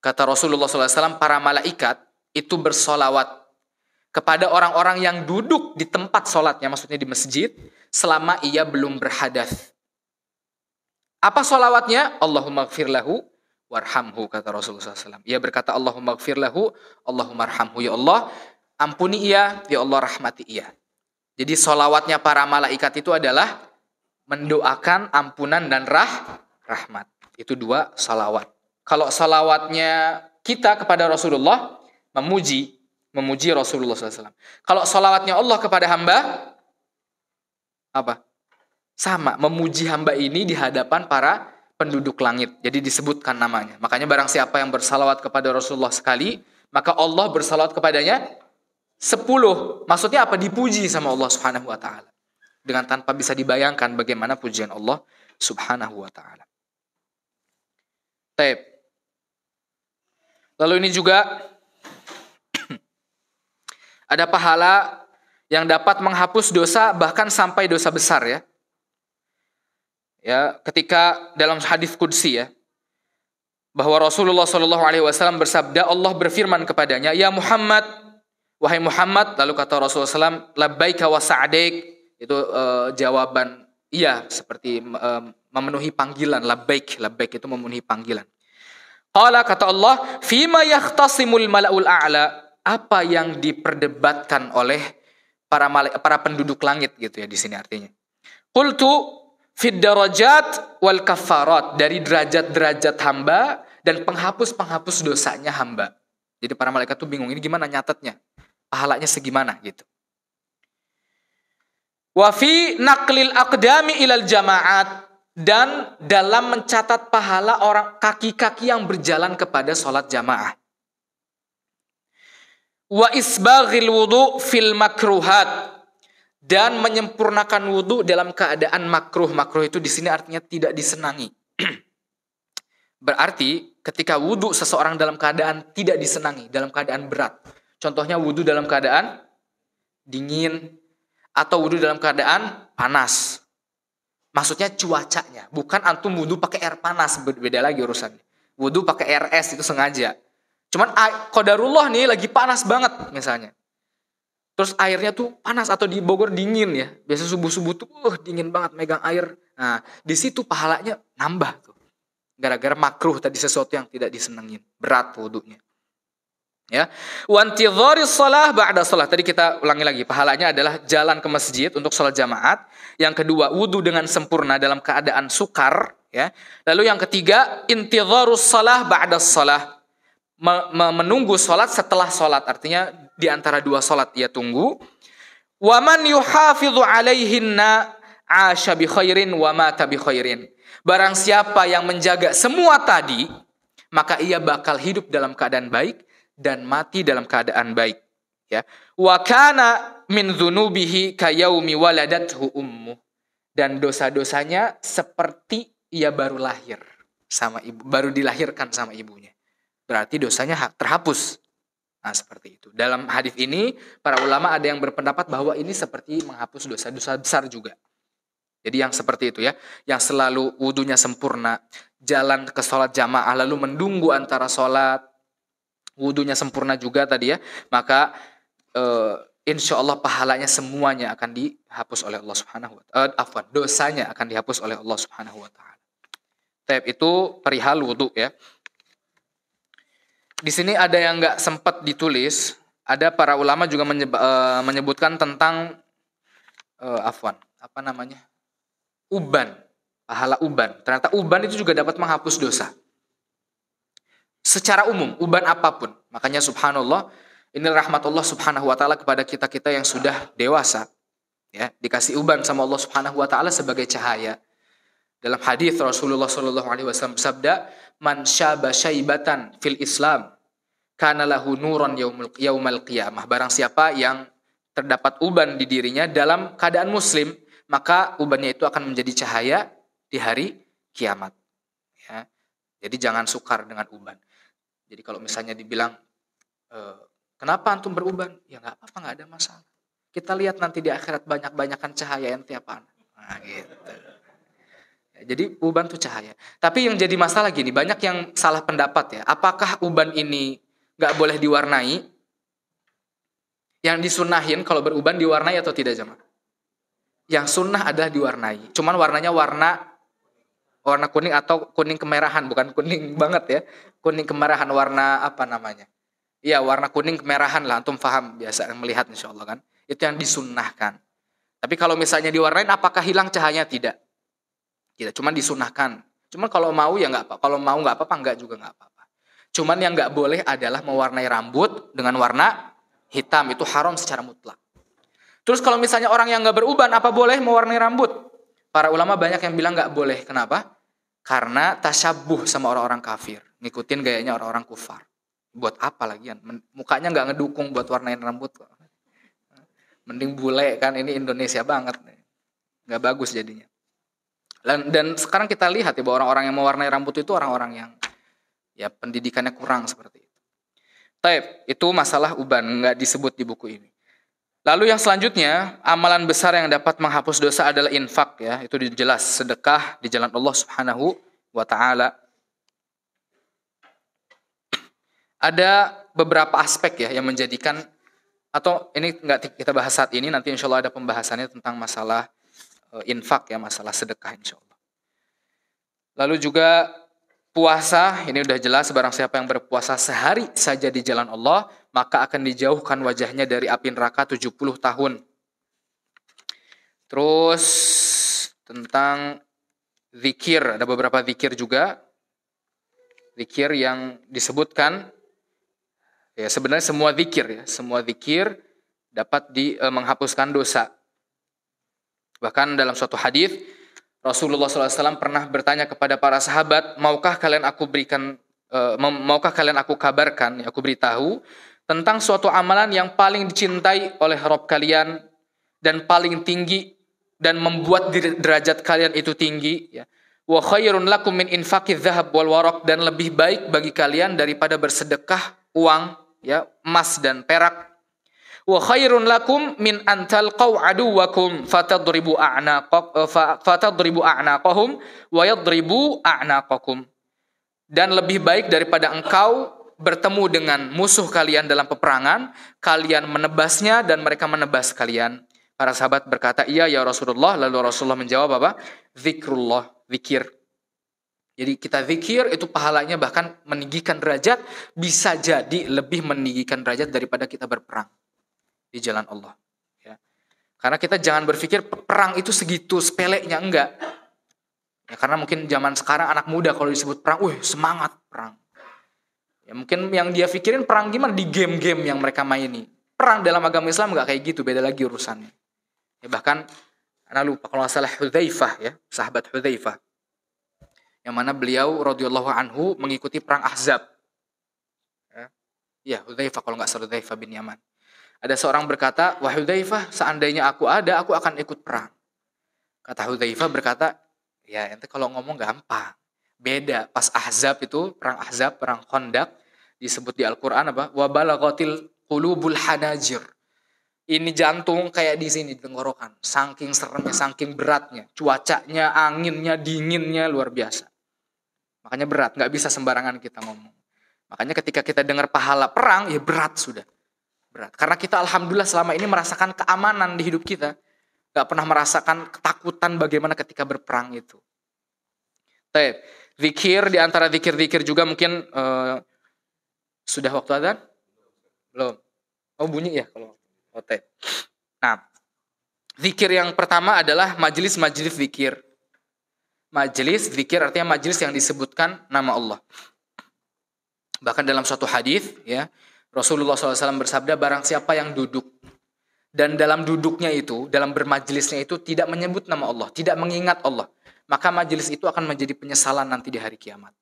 Kata Rasulullah SAW, para malaikat itu bersolawat kepada orang-orang yang duduk di tempat sholatnya, maksudnya di masjid, selama ia belum berhadath. Apa solawatnya? Allahumma gfir lahu warhamhu, kata Rasulullah SAW. Ia berkata, Allahumma gfir lahu, Allahumma arhamhu. Ya Allah, ampuni ia, ya Allah rahmati ia. Jadi solawatnya para malaikat itu adalah mendoakan ampunan dan rah rahmat. Itu dua salawat. Kalau salawatnya kita kepada Rasulullah memuji memuji Rasulullah SAW. Kalau salawatnya Allah kepada hamba apa? Sama memuji hamba ini di hadapan para penduduk langit. Jadi disebutkan namanya. Makanya barang siapa yang bersalawat kepada Rasulullah sekali, maka Allah bersalawat kepadanya sepuluh. Maksudnya apa? Dipuji sama Allah Subhanahu wa taala dengan tanpa bisa dibayangkan bagaimana pujian Allah Subhanahu wa taala. Taib. Lalu ini juga ada pahala yang dapat menghapus dosa bahkan sampai dosa besar ya. Ya, ketika dalam hadis qudsi ya bahwa Rasulullah Shallallahu alaihi wasallam bersabda Allah berfirman kepadanya, "Ya Muhammad, wahai Muhammad," lalu kata Rasulullah SAW, "Labbaika wa sa'daik, itu uh, jawaban iya seperti uh, memenuhi panggilan lebek lebek itu memenuhi panggilan qala kata Allah fima yahtasimul malaul a'la apa yang diperdebatkan oleh para para penduduk langit gitu ya di sini artinya qultu fid darajat wal kafarat dari derajat-derajat hamba dan penghapus-penghapus dosanya hamba jadi para malaikat tuh bingung ini gimana nyatetnya pahalanya segimana gitu Wafi naklil akdami ilal jamaat dan dalam mencatat pahala orang kaki-kaki yang berjalan kepada sholat jamaah. Wa isbagil wudu fil makruhat dan menyempurnakan wudhu dalam keadaan makruh. Makruh itu di sini artinya tidak disenangi. Berarti ketika wudhu seseorang dalam keadaan tidak disenangi, dalam keadaan berat. Contohnya wudhu dalam keadaan dingin, atau wudhu dalam keadaan panas. Maksudnya cuacanya, bukan antum wudhu pakai air panas, beda lagi urusannya. Wudhu pakai air es itu sengaja. Cuman kodarullah nih lagi panas banget misalnya. Terus airnya tuh panas atau di Bogor dingin ya. Biasa subuh-subuh tuh uh, dingin banget megang air. Nah, di situ pahalanya nambah tuh. Gara-gara makruh tadi sesuatu yang tidak disenengin. Berat wudhunya. Ya. Wantidhari salah ba'da salah. Tadi kita ulangi lagi. Pahalanya adalah jalan ke masjid untuk sholat jamaat. Yang kedua, wudhu dengan sempurna dalam keadaan sukar. Ya. Lalu yang ketiga, intidharus salah ba'da salah. Menunggu sholat setelah sholat. Artinya di antara dua sholat ia tunggu. Waman yuhafidhu alaihinna asha bi khairin wa mata bi khairin. Barang siapa yang menjaga semua tadi, maka ia bakal hidup dalam keadaan baik dan mati dalam keadaan baik ya wa kana min dzunubihi kayaumi waladat ummu dan dosa-dosanya seperti ia baru lahir sama ibu baru dilahirkan sama ibunya berarti dosanya terhapus nah seperti itu dalam hadis ini para ulama ada yang berpendapat bahwa ini seperti menghapus dosa-dosa besar juga jadi yang seperti itu ya, yang selalu wudhunya sempurna, jalan ke sholat jamaah lalu mendunggu antara sholat wudhunya sempurna juga tadi ya, maka uh, eh, insya Allah pahalanya semuanya akan dihapus oleh Allah Subhanahu Wa Taala. Uh, eh, afwan, dosanya akan dihapus oleh Allah Subhanahu Wa Taala. Tab itu perihal wudhu ya. Di sini ada yang nggak sempat ditulis. Ada para ulama juga eh, menyebutkan tentang uh, afwan, apa namanya? Uban, pahala uban. Ternyata uban itu juga dapat menghapus dosa secara umum, uban apapun. Makanya subhanallah, ini rahmat Allah subhanahu wa ta'ala kepada kita-kita yang sudah dewasa. Ya, dikasih uban sama Allah subhanahu wa ta'ala sebagai cahaya. Dalam hadis Rasulullah Shallallahu alaihi wasallam sabda, "Man syaba syaibatan fil Islam, karena lahu nuran yaumul, yaumal qiyamah." Barang siapa yang terdapat uban di dirinya dalam keadaan muslim, maka ubannya itu akan menjadi cahaya di hari kiamat. Ya. Jadi jangan sukar dengan uban. Jadi kalau misalnya dibilang e, kenapa antum beruban? Ya nggak apa-apa, nggak ada masalah. Kita lihat nanti di akhirat banyak-banyakan cahaya yang tiap anak. Nah, gitu. Ya, jadi uban tuh cahaya. Tapi yang jadi masalah gini, banyak yang salah pendapat ya. Apakah uban ini nggak boleh diwarnai? Yang disunahin kalau beruban diwarnai atau tidak jemaah? Yang sunnah adalah diwarnai. Cuman warnanya warna warna kuning atau kuning kemerahan bukan kuning banget ya kuning kemerahan warna apa namanya Iya warna kuning kemerahan lah antum paham biasa melihat insya Allah kan itu yang disunahkan tapi kalau misalnya diwarnain apakah hilang cahayanya tidak tidak cuman disunahkan cuman kalau mau ya nggak apa kalau mau nggak apa-apa nggak juga nggak apa-apa cuman yang nggak boleh adalah mewarnai rambut dengan warna hitam itu haram secara mutlak terus kalau misalnya orang yang nggak beruban apa boleh mewarnai rambut Para ulama banyak yang bilang nggak boleh. Kenapa? Karena tasabuh sama orang-orang kafir. Ngikutin gayanya orang-orang kufar. Buat apa lagi? Mukanya nggak ngedukung buat warnain rambut. Mending bule kan ini Indonesia banget. Nggak bagus jadinya. Dan, dan sekarang kita lihat ya bahwa orang-orang yang mewarnai rambut itu orang-orang yang ya pendidikannya kurang seperti itu. Tapi itu masalah uban nggak disebut di buku ini. Lalu yang selanjutnya, amalan besar yang dapat menghapus dosa adalah infak ya. Itu dijelas sedekah di jalan Allah Subhanahu wa taala. Ada beberapa aspek ya yang menjadikan atau ini enggak kita bahas saat ini nanti insya Allah ada pembahasannya tentang masalah eh, infak ya, masalah sedekah insya Allah. Lalu juga puasa, ini udah jelas barang siapa yang berpuasa sehari saja di jalan Allah, maka akan dijauhkan wajahnya dari api neraka 70 tahun. Terus tentang zikir, ada beberapa zikir juga. Zikir yang disebutkan ya sebenarnya semua zikir ya, semua zikir dapat di e, menghapuskan dosa. Bahkan dalam suatu hadis Rasulullah SAW pernah bertanya kepada para sahabat, maukah kalian aku berikan, eh, maukah kalian aku kabarkan, ya, aku beritahu tentang suatu amalan yang paling dicintai oleh Rob kalian dan paling tinggi dan membuat derajat kalian itu tinggi ya wa khairun lakum min infaqi dzahab wal warak dan lebih baik bagi kalian daripada bersedekah uang ya emas dan perak wa khairun lakum min antal qaw aduwakum fatadribu a'naqak fatadribu a'naqahum wa yadribu a'naqakum dan lebih baik daripada engkau bertemu dengan musuh kalian dalam peperangan, kalian menebasnya dan mereka menebas kalian. Para sahabat berkata, iya ya Rasulullah. Lalu Rasulullah menjawab apa? Zikrullah, zikir. Jadi kita zikir itu pahalanya bahkan meninggikan derajat, bisa jadi lebih meninggikan derajat daripada kita berperang di jalan Allah. Ya. Karena kita jangan berpikir perang itu segitu sepeleknya, enggak. Ya, karena mungkin zaman sekarang anak muda kalau disebut perang, wih semangat perang. Ya mungkin yang dia pikirin perang gimana di game-game yang mereka maini. Perang dalam agama Islam nggak kayak gitu, beda lagi urusannya. Ya, bahkan Ana lupa kalau salah Hudzaifah ya, sahabat Hudzaifah. Yang mana beliau radhiyallahu anhu mengikuti perang Ahzab. Ya, iya, Hudzaifah kalau nggak salah Hudzaifah bin Yaman. Ada seorang berkata, "Wah Hudzaifah, seandainya aku ada, aku akan ikut perang." Kata Hudzaifah berkata, "Ya, ente kalau ngomong gampang. Beda pas Ahzab itu, perang Ahzab, perang kondak disebut di Al-Qur'an apa? Wa balaghatil qulubul hanajir. Ini jantung kayak di sini di tenggorokan. Saking seremnya, saking beratnya, cuacanya, anginnya, dinginnya luar biasa. Makanya berat, nggak bisa sembarangan kita ngomong. Makanya ketika kita dengar pahala perang, ya berat sudah. Berat. Karena kita alhamdulillah selama ini merasakan keamanan di hidup kita. Gak pernah merasakan ketakutan bagaimana ketika berperang itu. Tapi zikir di antara zikir-zikir juga mungkin uh, sudah waktu azan? Belum. Oh bunyi ya kalau hotel. Nah, zikir yang pertama adalah majelis-majelis zikir. Majelis zikir artinya majelis yang disebutkan nama Allah. Bahkan dalam suatu hadis ya, Rasulullah SAW bersabda barang siapa yang duduk dan dalam duduknya itu, dalam bermajelisnya itu tidak menyebut nama Allah, tidak mengingat Allah, maka majelis itu akan menjadi penyesalan nanti di hari kiamat.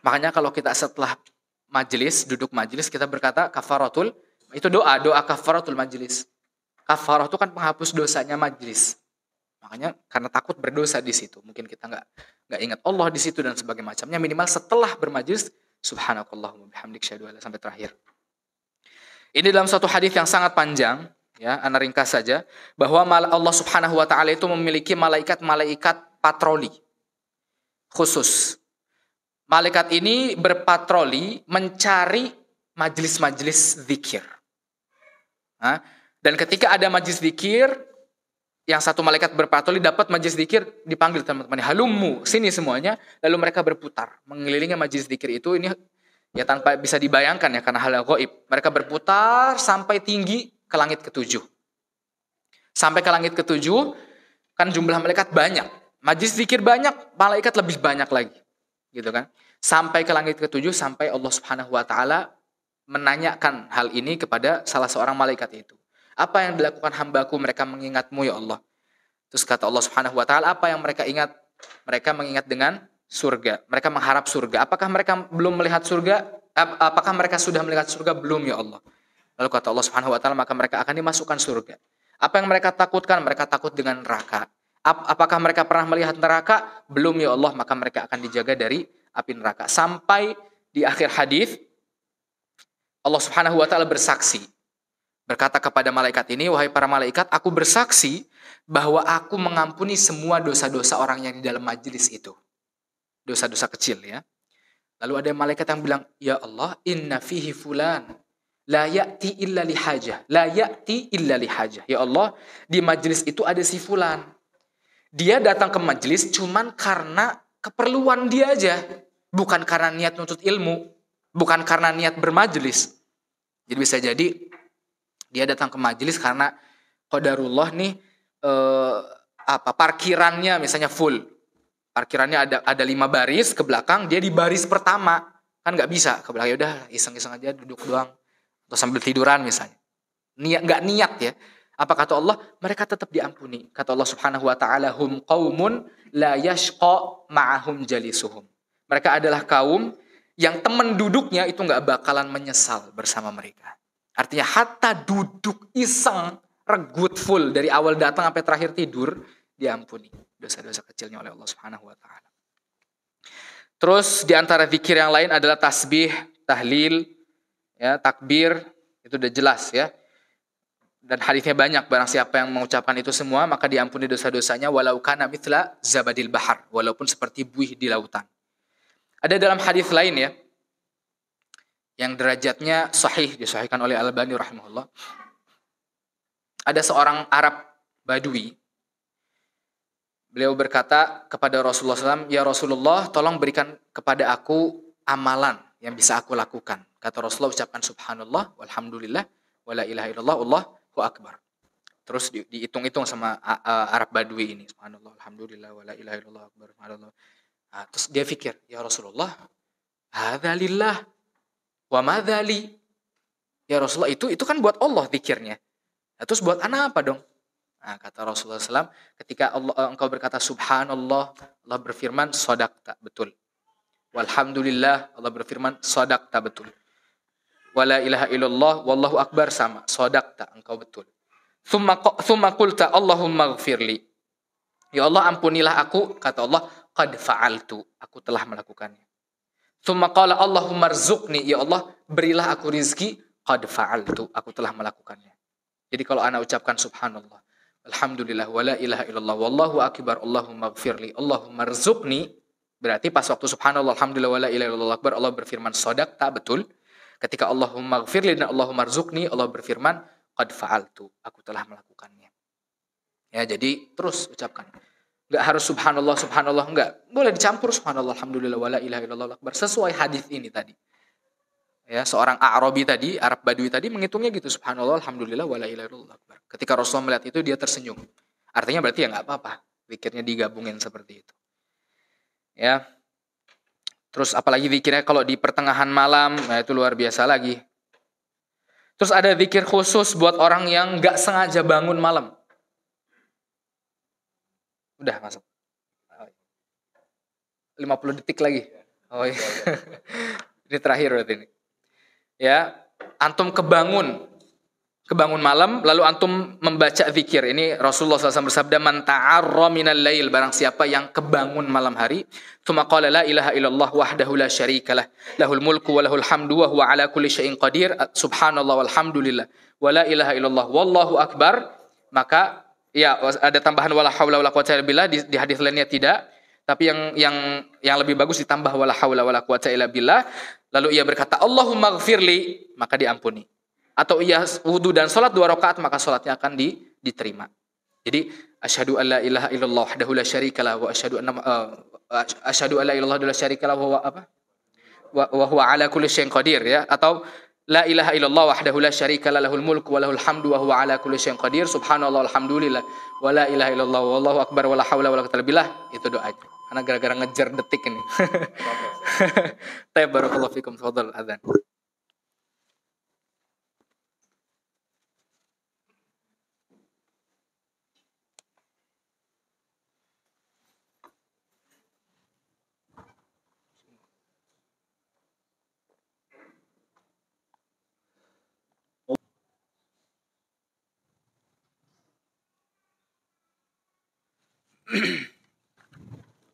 Makanya kalau kita setelah majelis, duduk majelis kita berkata kafaratul itu doa, doa kafaratul majelis. Kafarah itu kan penghapus dosanya majelis. Makanya karena takut berdosa di situ, mungkin kita nggak nggak ingat Allah di situ dan sebagainya macamnya. Minimal setelah bermajelis, subhanakallahumma bihamdik sampai terakhir. Ini dalam satu hadis yang sangat panjang, ya, anak ringkas saja, bahwa Allah Subhanahu wa taala itu memiliki malaikat-malaikat patroli khusus Malaikat ini berpatroli mencari majelis-majelis zikir. Nah, dan ketika ada majelis zikir, yang satu malaikat berpatroli dapat majelis zikir dipanggil teman-teman halumu sini semuanya lalu mereka berputar mengelilingi majelis zikir itu ini ya tanpa bisa dibayangkan ya karena hal yang goib mereka berputar sampai tinggi ke langit ketujuh sampai ke langit ketujuh kan jumlah malaikat banyak majelis zikir banyak malaikat lebih banyak lagi gitu kan sampai ke langit ketujuh sampai Allah Subhanahu wa taala menanyakan hal ini kepada salah seorang malaikat itu apa yang dilakukan hambaku mereka mengingatmu ya Allah terus kata Allah Subhanahu wa taala apa yang mereka ingat mereka mengingat dengan surga mereka mengharap surga apakah mereka belum melihat surga apakah mereka sudah melihat surga belum ya Allah lalu kata Allah Subhanahu wa taala maka mereka akan dimasukkan surga apa yang mereka takutkan mereka takut dengan neraka apakah mereka pernah melihat neraka? Belum ya Allah, maka mereka akan dijaga dari api neraka. Sampai di akhir hadis Allah Subhanahu wa taala bersaksi berkata kepada malaikat ini, "Wahai para malaikat, aku bersaksi bahwa aku mengampuni semua dosa-dosa orang yang di dalam majelis itu." Dosa-dosa kecil ya. Lalu ada malaikat yang bilang, "Ya Allah, inna fihi fulan layak ya'ti illa lihajah, la ya'ti illa Ya Allah, di majelis itu ada si fulan. Dia datang ke majelis cuman karena keperluan dia aja. Bukan karena niat nuntut ilmu. Bukan karena niat bermajelis. Jadi bisa jadi dia datang ke majelis karena kodarullah nih eh, apa parkirannya misalnya full. Parkirannya ada ada lima baris ke belakang, dia di baris pertama. Kan nggak bisa ke belakang. Ya udah iseng-iseng aja duduk doang atau sambil tiduran misalnya. Niat nggak niat ya. Apa kata Allah? Mereka tetap diampuni. Kata Allah Subhanahu wa taala, "Hum qawmun la yashqa ma'ahum jalisuhum." Mereka adalah kaum yang teman duduknya itu nggak bakalan menyesal bersama mereka. Artinya hatta duduk iseng regut full dari awal datang sampai terakhir tidur diampuni dosa-dosa kecilnya oleh Allah Subhanahu wa taala. Terus di antara zikir yang lain adalah tasbih, tahlil, ya, takbir, itu udah jelas ya dan hadisnya banyak barang siapa yang mengucapkan itu semua maka diampuni dosa-dosanya walau kana mithla zabadil bahar walaupun seperti buih di lautan. Ada dalam hadis lain ya yang derajatnya sahih disahihkan oleh Al-Albani rahimahullah. Ada seorang Arab Badui Beliau berkata kepada Rasulullah SAW, Ya Rasulullah, tolong berikan kepada aku amalan yang bisa aku lakukan. Kata Rasulullah, ucapkan subhanallah, walhamdulillah, wala ilaha illallah, Allah Allahu Akbar. Terus di, dihitung-hitung sama uh, Arab Badui ini. Subhanallah, Alhamdulillah, wala ilaha illallah, Akbar, subhanallah. Nah, terus dia pikir, ya Rasulullah, hadha lillah, wa madhali. Ya Rasulullah, itu itu kan buat Allah pikirnya. Nah, terus buat anak apa dong? Nah, kata Rasulullah SAW, ketika Allah, eh, engkau berkata subhanallah, Allah berfirman, sodakta, betul. Walhamdulillah, Allah berfirman, sodakta, betul wala ilaha illallah wallahu akbar sama sodakta engkau betul thumma, thumma qulta Allahumma gfirli ya Allah ampunilah aku kata Allah qad fa'altu aku telah melakukannya thumma kala Allahumma rzuqni ya Allah berilah aku rizki qad fa'altu aku telah melakukannya jadi kalau anak ucapkan subhanallah Alhamdulillah wala ilaha illallah wallahu akbar Allahumma gfirli Allahumma rzuqni berarti pas waktu subhanallah alhamdulillah wala ilaha illallah akbar Allah berfirman sodak betul Ketika Allah gfirli dan Allah marzukni, Allah berfirman, Qad fa'altu, aku telah melakukannya. Ya, jadi terus ucapkan. Enggak harus subhanallah, subhanallah, enggak. Boleh dicampur subhanallah, alhamdulillah, wala ilaha illallah, akbar. Sesuai hadis ini tadi. Ya, seorang Arabi tadi, Arab Badui tadi menghitungnya gitu, subhanallah, alhamdulillah, wala ilaha illallah, akbar. Ketika Rasulullah melihat itu, dia tersenyum. Artinya berarti ya enggak apa-apa. Pikirnya digabungin seperti itu. Ya, Terus apalagi zikirnya kalau di pertengahan malam, nah itu luar biasa lagi. Terus ada zikir khusus buat orang yang nggak sengaja bangun malam. Udah masuk. 50 detik lagi. Oh iya. ini terakhir berarti ini. Ya, antum kebangun kebangun malam lalu antum membaca zikir ini Rasulullah SAW bersabda man ta'arra minal lail barang siapa yang kebangun malam hari thumma qala la ilaha illallah wahdahu la syarikalah lahul mulku wa lahul hamdu wa huwa ala kulli syai'in qadir subhanallah walhamdulillah wa la ilaha illallah wallahu akbar maka ya ada tambahan wala haula wala quwata illa billah di, di hadis lainnya tidak tapi yang yang yang lebih bagus ditambah wala haula wala quwata illa billah lalu ia berkata Allahumma ghfirli maka diampuni atau ia wudhu dan sholat dua rakaat maka sholatnya akan di, diterima. Jadi asyhadu alla ilaha illallah wahdahu la syarika lah wa asyhadu anna uh, asyhadu alla ilaha illallah la syarika lah wa apa? Wa, wa huwa ala kulli syai'in qadir ya atau la ilaha illallah wahdahu la syarika lah lahul mulk wa lahul hamdu wa huwa ala kulli syai'in qadir subhanallah alhamdulillah wa la ilaha illallah wallahu akbar wa la haula wa la quwwata billah itu doa doanya. Karena gara-gara ngejar detik ini. Tayyib barakallahu fikum tafadhal adzan.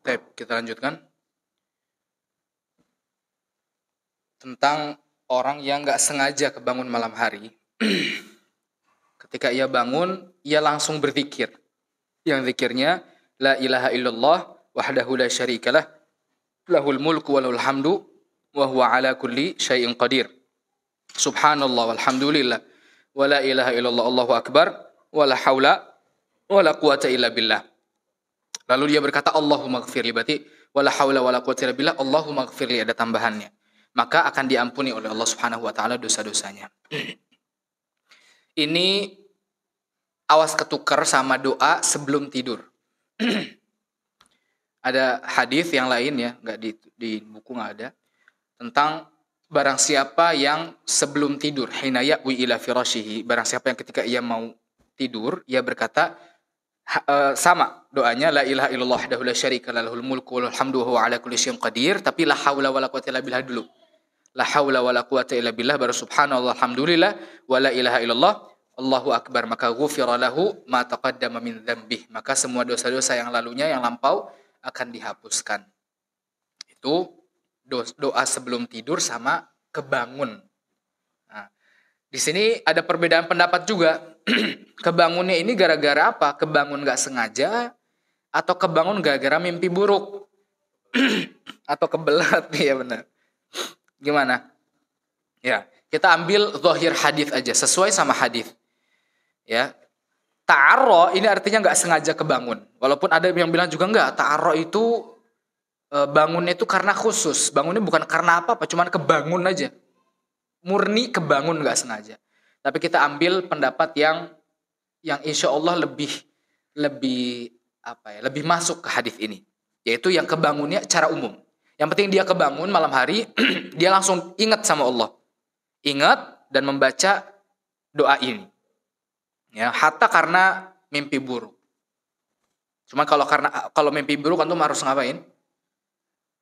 Tep, kita lanjutkan. Tentang orang yang nggak sengaja kebangun malam hari. Ketika ia bangun, ia langsung berzikir. Yang zikirnya, La ilaha illallah wahdahu la syarikalah lahul mulku walahul hamdu wa huwa ala kulli syai'in qadir. Subhanallah walhamdulillah wa la ilaha illallah Allahu akbar wa la haula wa la quwata illa billah. Lalu dia berkata Allahumma gfirli berarti wala hawla wala quwwata Allahumma gfirli ada tambahannya. Maka akan diampuni oleh Allah Subhanahu wa taala dosa-dosanya. Ini awas ketukar sama doa sebelum tidur. ada hadis yang lain ya, nggak di, di buku nggak ada tentang barang siapa yang sebelum tidur hinaya ila firashihi barang siapa yang ketika ia mau tidur ia berkata uh, sama doanya la ilaha illallah wahdahu la syarika lahul mulku wa ala kulli syai'in qadir tapi la haula wala quwata illa billah dulu. La haula wala quwata illa billah baru subhanallah alhamdulillah wa la ilaha illallah Allahu akbar maka ghufira lahu ma taqaddama min dzambih maka semua dosa-dosa yang lalunya yang lampau akan dihapuskan. Itu doa sebelum tidur sama kebangun. Nah, di sini ada perbedaan pendapat juga kebangunnya ini gara-gara apa? Kebangun gak sengaja atau kebangun gara-gara mimpi buruk? atau kebelat ya benar. Gimana? Ya, kita ambil zahir hadis aja sesuai sama hadis. Ya. Ta'arro ini artinya nggak sengaja kebangun. Walaupun ada yang bilang juga nggak, ta'arro itu e, bangunnya itu karena khusus. Bangunnya bukan karena apa-apa, cuman kebangun aja. Murni kebangun nggak sengaja. Tapi kita ambil pendapat yang yang insya Allah lebih lebih apa ya lebih masuk ke hadis ini yaitu yang kebangunnya cara umum yang penting dia kebangun malam hari dia langsung ingat sama Allah ingat dan membaca doa ini ya hatta karena mimpi buruk cuma kalau karena kalau mimpi buruk kan tuh harus ngapain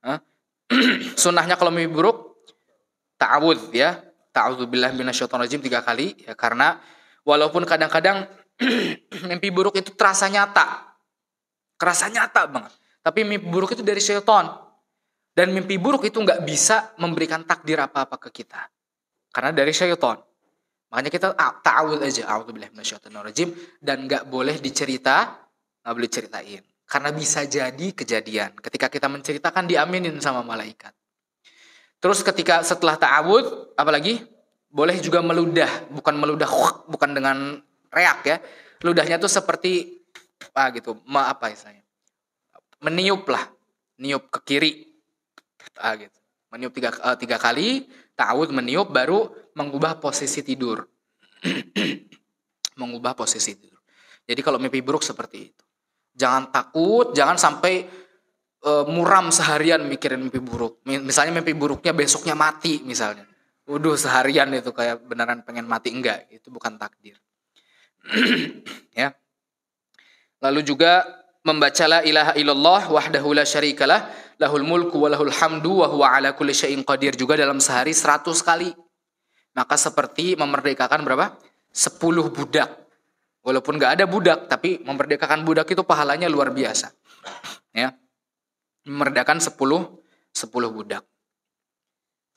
sunnahnya kalau mimpi buruk ta'awud ya ta'udzubillah rajim tiga kali ya karena walaupun kadang-kadang mimpi buruk itu terasa nyata. Kerasa nyata banget. Tapi mimpi buruk itu dari syaitan. Dan mimpi buruk itu nggak bisa memberikan takdir apa-apa ke kita. Karena dari syaitan. Makanya kita ah, ta'awud aja. A'udzubillah rajim Dan nggak boleh dicerita. nggak boleh ceritain. Karena bisa jadi kejadian. Ketika kita menceritakan diaminin sama malaikat. Terus ketika setelah ta'awud, apalagi boleh juga meludah, bukan meludah bukan dengan reak ya. Ludahnya tuh seperti apa ah, gitu, ma apa istilahnya? Meniup lah, niup ke kiri, ah, gitu. Meniup tiga, uh, tiga kali, ta'awud meniup baru mengubah posisi tidur. mengubah posisi tidur. Jadi kalau mimpi buruk seperti itu. Jangan takut, jangan sampai uh, muram seharian mikirin mimpi buruk. Misalnya mimpi buruknya besoknya mati misalnya. Waduh seharian itu kayak beneran pengen mati enggak. Itu bukan takdir. ya. Lalu juga membacalah ilaha illallah wahdahu la syarikalah lahul mulku wa lahul hamdu wa huwa ala kulli syai'in qadir juga dalam sehari 100 kali. Maka seperti memerdekakan berapa? 10 budak. Walaupun nggak ada budak, tapi memerdekakan budak itu pahalanya luar biasa. Ya meredakan 10 10 budak.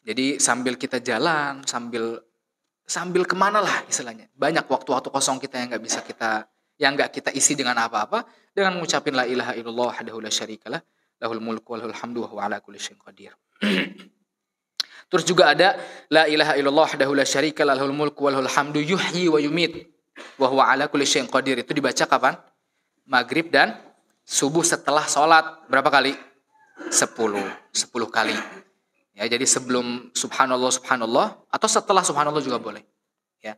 Jadi sambil kita jalan, sambil sambil kemana lah istilahnya. Banyak waktu-waktu kosong kita yang nggak bisa kita yang nggak kita isi dengan apa-apa dengan mengucapkan la ilaha illallah wahdahu la syarikalah lahul mulku wa lahul hamdu wa huwa ala kulli syai'in qadir. Terus juga ada la ilaha illallah wahdahu la syarikalah lahul mulku wa lahul hamdu yuhyi wa yumit wa huwa ala kulli syai'in qadir. Itu dibaca kapan? Maghrib dan subuh setelah sholat berapa kali? sepuluh sepuluh kali. Ya, jadi sebelum subhanallah subhanallah atau setelah subhanallah juga boleh. Ya.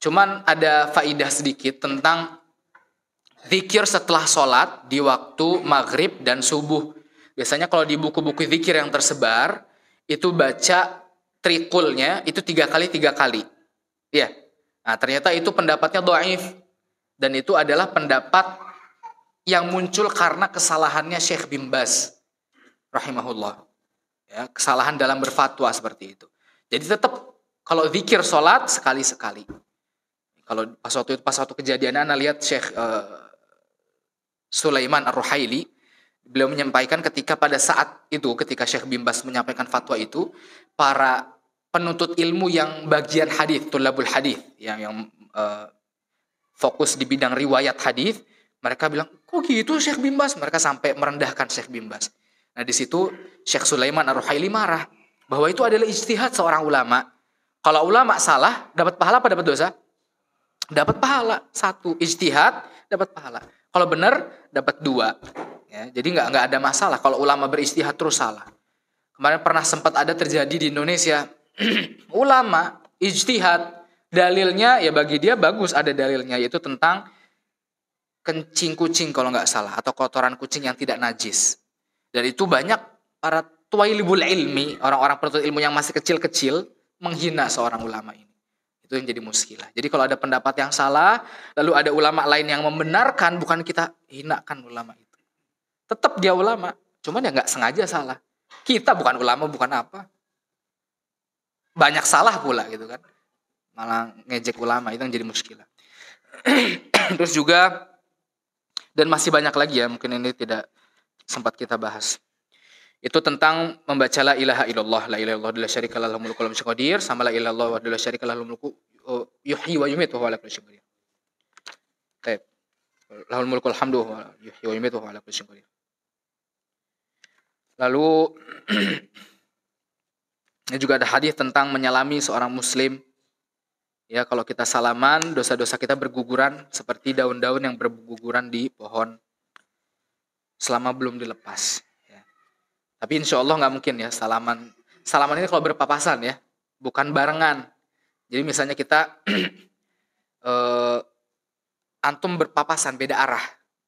Cuman ada faidah sedikit tentang zikir setelah sholat di waktu maghrib dan subuh. Biasanya kalau di buku-buku zikir yang tersebar, itu baca trikulnya itu tiga kali tiga kali. Ya, nah ternyata itu pendapatnya doaif dan itu adalah pendapat yang muncul karena kesalahannya Syekh Bimbas rahimahullah. Ya, kesalahan dalam berfatwa seperti itu. Jadi tetap kalau zikir sholat sekali-sekali. Kalau pas waktu itu, pas waktu kejadian Anda lihat Syekh uh, Sulaiman Ar-Ruhaili beliau menyampaikan ketika pada saat itu ketika Syekh Bimbas menyampaikan fatwa itu para penuntut ilmu yang bagian hadis, tulabul hadis yang yang uh, fokus di bidang riwayat hadis, mereka bilang, "Kok gitu Syekh Bimbas?" Mereka sampai merendahkan Syekh Bimbas. Nah di situ Syekh Sulaiman Ar-Ruhaili marah bahwa itu adalah ijtihad seorang ulama. Kalau ulama salah, dapat pahala apa dapat dosa? Dapat pahala satu ijtihad, dapat pahala. Kalau benar, dapat dua. Ya, jadi nggak nggak ada masalah kalau ulama beristihad terus salah. Kemarin pernah sempat ada terjadi di Indonesia ulama ijtihad dalilnya ya bagi dia bagus ada dalilnya yaitu tentang kencing kucing kalau nggak salah atau kotoran kucing yang tidak najis. Dan itu banyak para tuailibul ilmi, orang-orang penuntut ilmu yang masih kecil-kecil menghina seorang ulama ini. Itu yang jadi muskilah. Jadi kalau ada pendapat yang salah, lalu ada ulama lain yang membenarkan, bukan kita hinakan ulama itu. Tetap dia ulama, cuman ya nggak sengaja salah. Kita bukan ulama, bukan apa. Banyak salah pula gitu kan. Malah ngejek ulama, itu yang jadi muskilah. Terus juga, dan masih banyak lagi ya, mungkin ini tidak sempat kita bahas. Itu tentang membaca la ilaha illallah, la ilaha illallah la syarika lahul mulku qadir, sama la ilaha illallah la syarika lahul mulku yuhyi wa wa kulli qadir. Baik. Lahul mulku alhamdu yuhyi wa wa kulli qadir. Lalu ini juga ada hadis tentang menyalami seorang muslim Ya, kalau kita salaman, dosa-dosa kita berguguran seperti daun-daun yang berguguran di pohon selama belum dilepas. Ya. Tapi insya Allah nggak mungkin ya salaman. Salaman ini kalau berpapasan ya, bukan barengan. Jadi misalnya kita eh, antum berpapasan beda arah,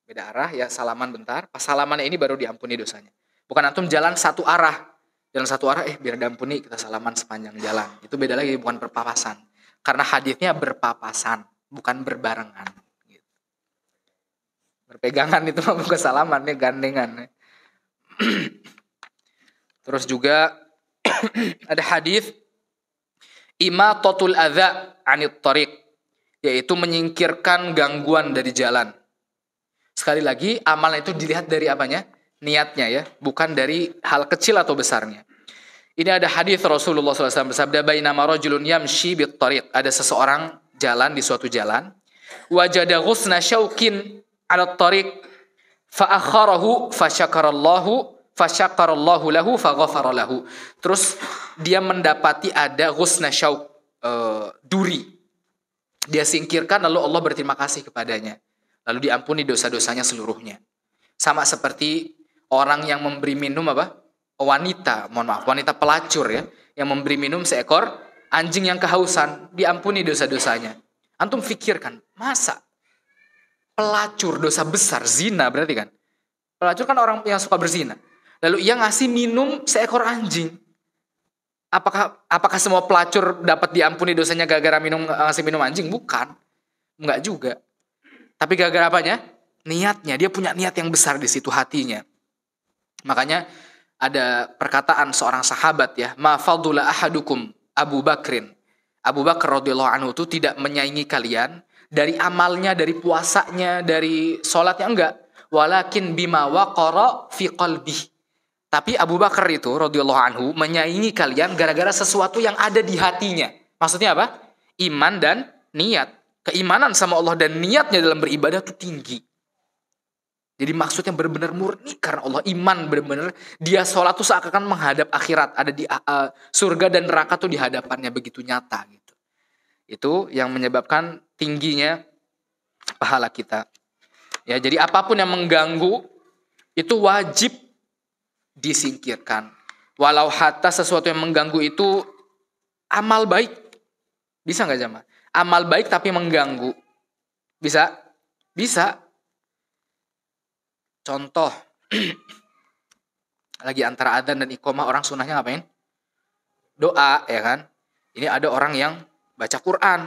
beda arah ya salaman bentar. Pas salamannya ini baru diampuni dosanya. Bukan antum jalan satu arah, jalan satu arah eh biar diampuni kita salaman sepanjang jalan. Itu beda lagi bukan berpapasan. Karena hadisnya berpapasan, bukan berbarengan berpegangan itu mah bukan salaman ya gandengan ya. terus juga ada hadis ima totul adha anit tariq yaitu menyingkirkan gangguan dari jalan sekali lagi amalan itu dilihat dari apanya niatnya ya bukan dari hal kecil atau besarnya ini ada hadis Rasulullah SAW bersabda bainama rajulun yamshi bit tariq ada seseorang jalan di suatu jalan wajada ghusna syaukin ala tariq fa akharahu fa syakarallahu fa syakarallahu lahu fa Terus dia mendapati ada ghusna syauk e, eh, duri. Dia singkirkan lalu Allah berterima kasih kepadanya. Lalu diampuni dosa-dosanya seluruhnya. Sama seperti orang yang memberi minum apa? Oh, wanita, mohon maaf, wanita pelacur ya, yang memberi minum seekor anjing yang kehausan, diampuni dosa-dosanya. Antum pikirkan, masa pelacur dosa besar zina berarti kan pelacur kan orang yang suka berzina lalu ia ngasih minum seekor anjing apakah apakah semua pelacur dapat diampuni dosanya gara-gara minum eh, ngasih minum anjing bukan nggak juga tapi gara-gara apanya niatnya dia punya niat yang besar di situ hatinya makanya ada perkataan seorang sahabat ya ma ahadukum Abu Bakrin Abu Bakar radhiyallahu anhu itu tidak menyaingi kalian dari amalnya, dari puasanya, dari sholatnya enggak. Walakin bima waqara fi qalbi. Tapi Abu Bakar itu radhiyallahu anhu menyaingi kalian gara-gara sesuatu yang ada di hatinya. Maksudnya apa? Iman dan niat. Keimanan sama Allah dan niatnya dalam beribadah itu tinggi. Jadi maksudnya benar-benar murni karena Allah iman benar-benar dia sholat tuh seakan-akan menghadap akhirat ada di uh, surga dan neraka tuh di hadapannya begitu nyata. Gitu. Itu yang menyebabkan tingginya pahala kita. Ya, jadi apapun yang mengganggu itu wajib disingkirkan. Walau hatta sesuatu yang mengganggu itu amal baik. Bisa nggak jamaah? Amal baik tapi mengganggu. Bisa? Bisa. Contoh, lagi antara adzan dan iqomah orang sunnahnya ngapain? Doa ya kan? Ini ada orang yang baca Quran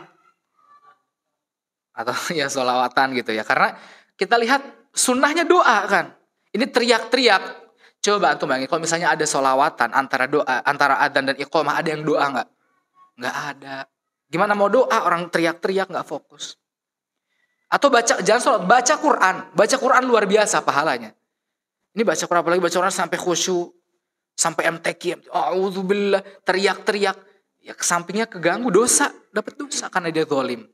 atau ya solawatan gitu ya karena kita lihat sunnahnya doa kan ini teriak-teriak coba antum bayangin kalau misalnya ada solawatan antara doa antara adzan dan iqomah ada yang doa nggak nggak ada gimana mau doa orang teriak-teriak nggak fokus atau baca jangan sholat baca Quran baca Quran luar biasa pahalanya ini baca Quran apalagi baca Quran sampai khusyuk sampai MTQ, auzubillah, teriak-teriak ya kesampingnya keganggu dosa, dapat dosa karena dia zalim.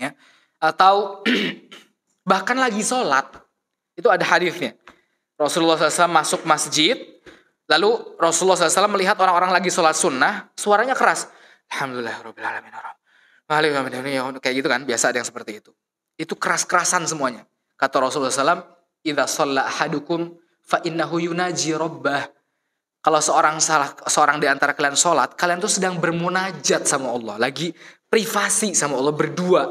Ya. Atau bahkan lagi sholat, itu ada hadisnya. Rasulullah SAW masuk masjid, lalu Rasulullah SAW melihat orang-orang lagi sholat sunnah, suaranya keras. Alhamdulillah, Rabbil Alamin, ya ya Kayak gitu kan, biasa ada yang seperti itu. Itu keras-kerasan semuanya. Kata Rasulullah SAW, Idha sholat hadukum fa innahu yunaji rabbah kalau seorang salah seorang di antara kalian sholat, kalian tuh sedang bermunajat sama Allah, lagi privasi sama Allah berdua,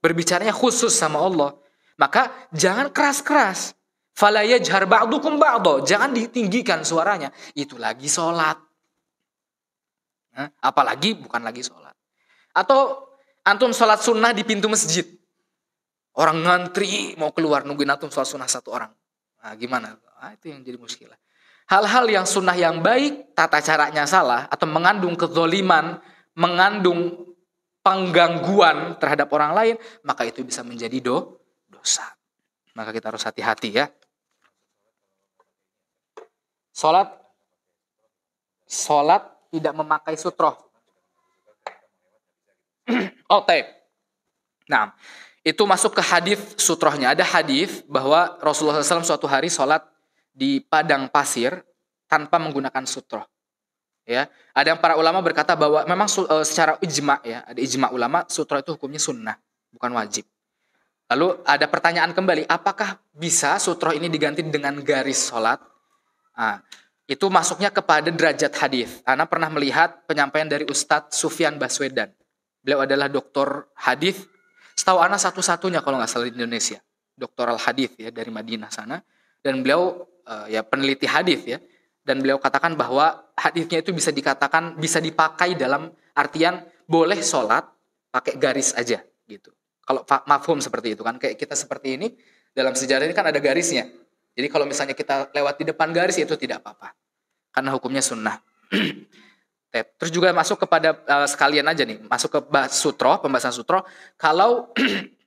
berbicaranya khusus sama Allah. Maka jangan keras-keras. falaya yajhar ba'dukum ba'do. Jangan ditinggikan suaranya. Itu lagi sholat. apalagi bukan lagi sholat. Atau antum sholat sunnah di pintu masjid. Orang ngantri mau keluar nungguin antum sholat sunnah satu orang. Nah, gimana? Nah, itu yang jadi muskilah hal-hal yang sunnah yang baik tata caranya salah atau mengandung kezoliman, mengandung penggangguan terhadap orang lain, maka itu bisa menjadi do, dosa. Maka kita harus hati-hati ya. Salat salat tidak memakai sutroh. Oke. Oh, nah, itu masuk ke hadis sutrohnya. Ada hadis bahwa Rasulullah SAW suatu hari sholat di padang pasir tanpa menggunakan sutro, Ya, ada yang para ulama berkata bahwa memang uh, secara ijma ya, ada ijma ulama sutro itu hukumnya sunnah, bukan wajib. Lalu ada pertanyaan kembali, apakah bisa sutro ini diganti dengan garis sholat? Nah, itu masuknya kepada derajat hadis. Karena pernah melihat penyampaian dari Ustadz Sufyan Baswedan. Beliau adalah doktor hadis. Setahu Ana satu-satunya kalau nggak salah di Indonesia. Doktoral hadis ya dari Madinah sana. Dan beliau uh, ya peneliti hadis ya dan beliau katakan bahwa hadisnya itu bisa dikatakan bisa dipakai dalam artian boleh sholat pakai garis aja gitu. Kalau mafhum seperti itu kan kayak kita seperti ini dalam sejarah ini kan ada garisnya. Jadi kalau misalnya kita lewat di depan garis itu tidak apa-apa karena hukumnya sunnah. Terus juga masuk kepada uh, sekalian aja nih, masuk ke sutro, pembahasan sutro. Kalau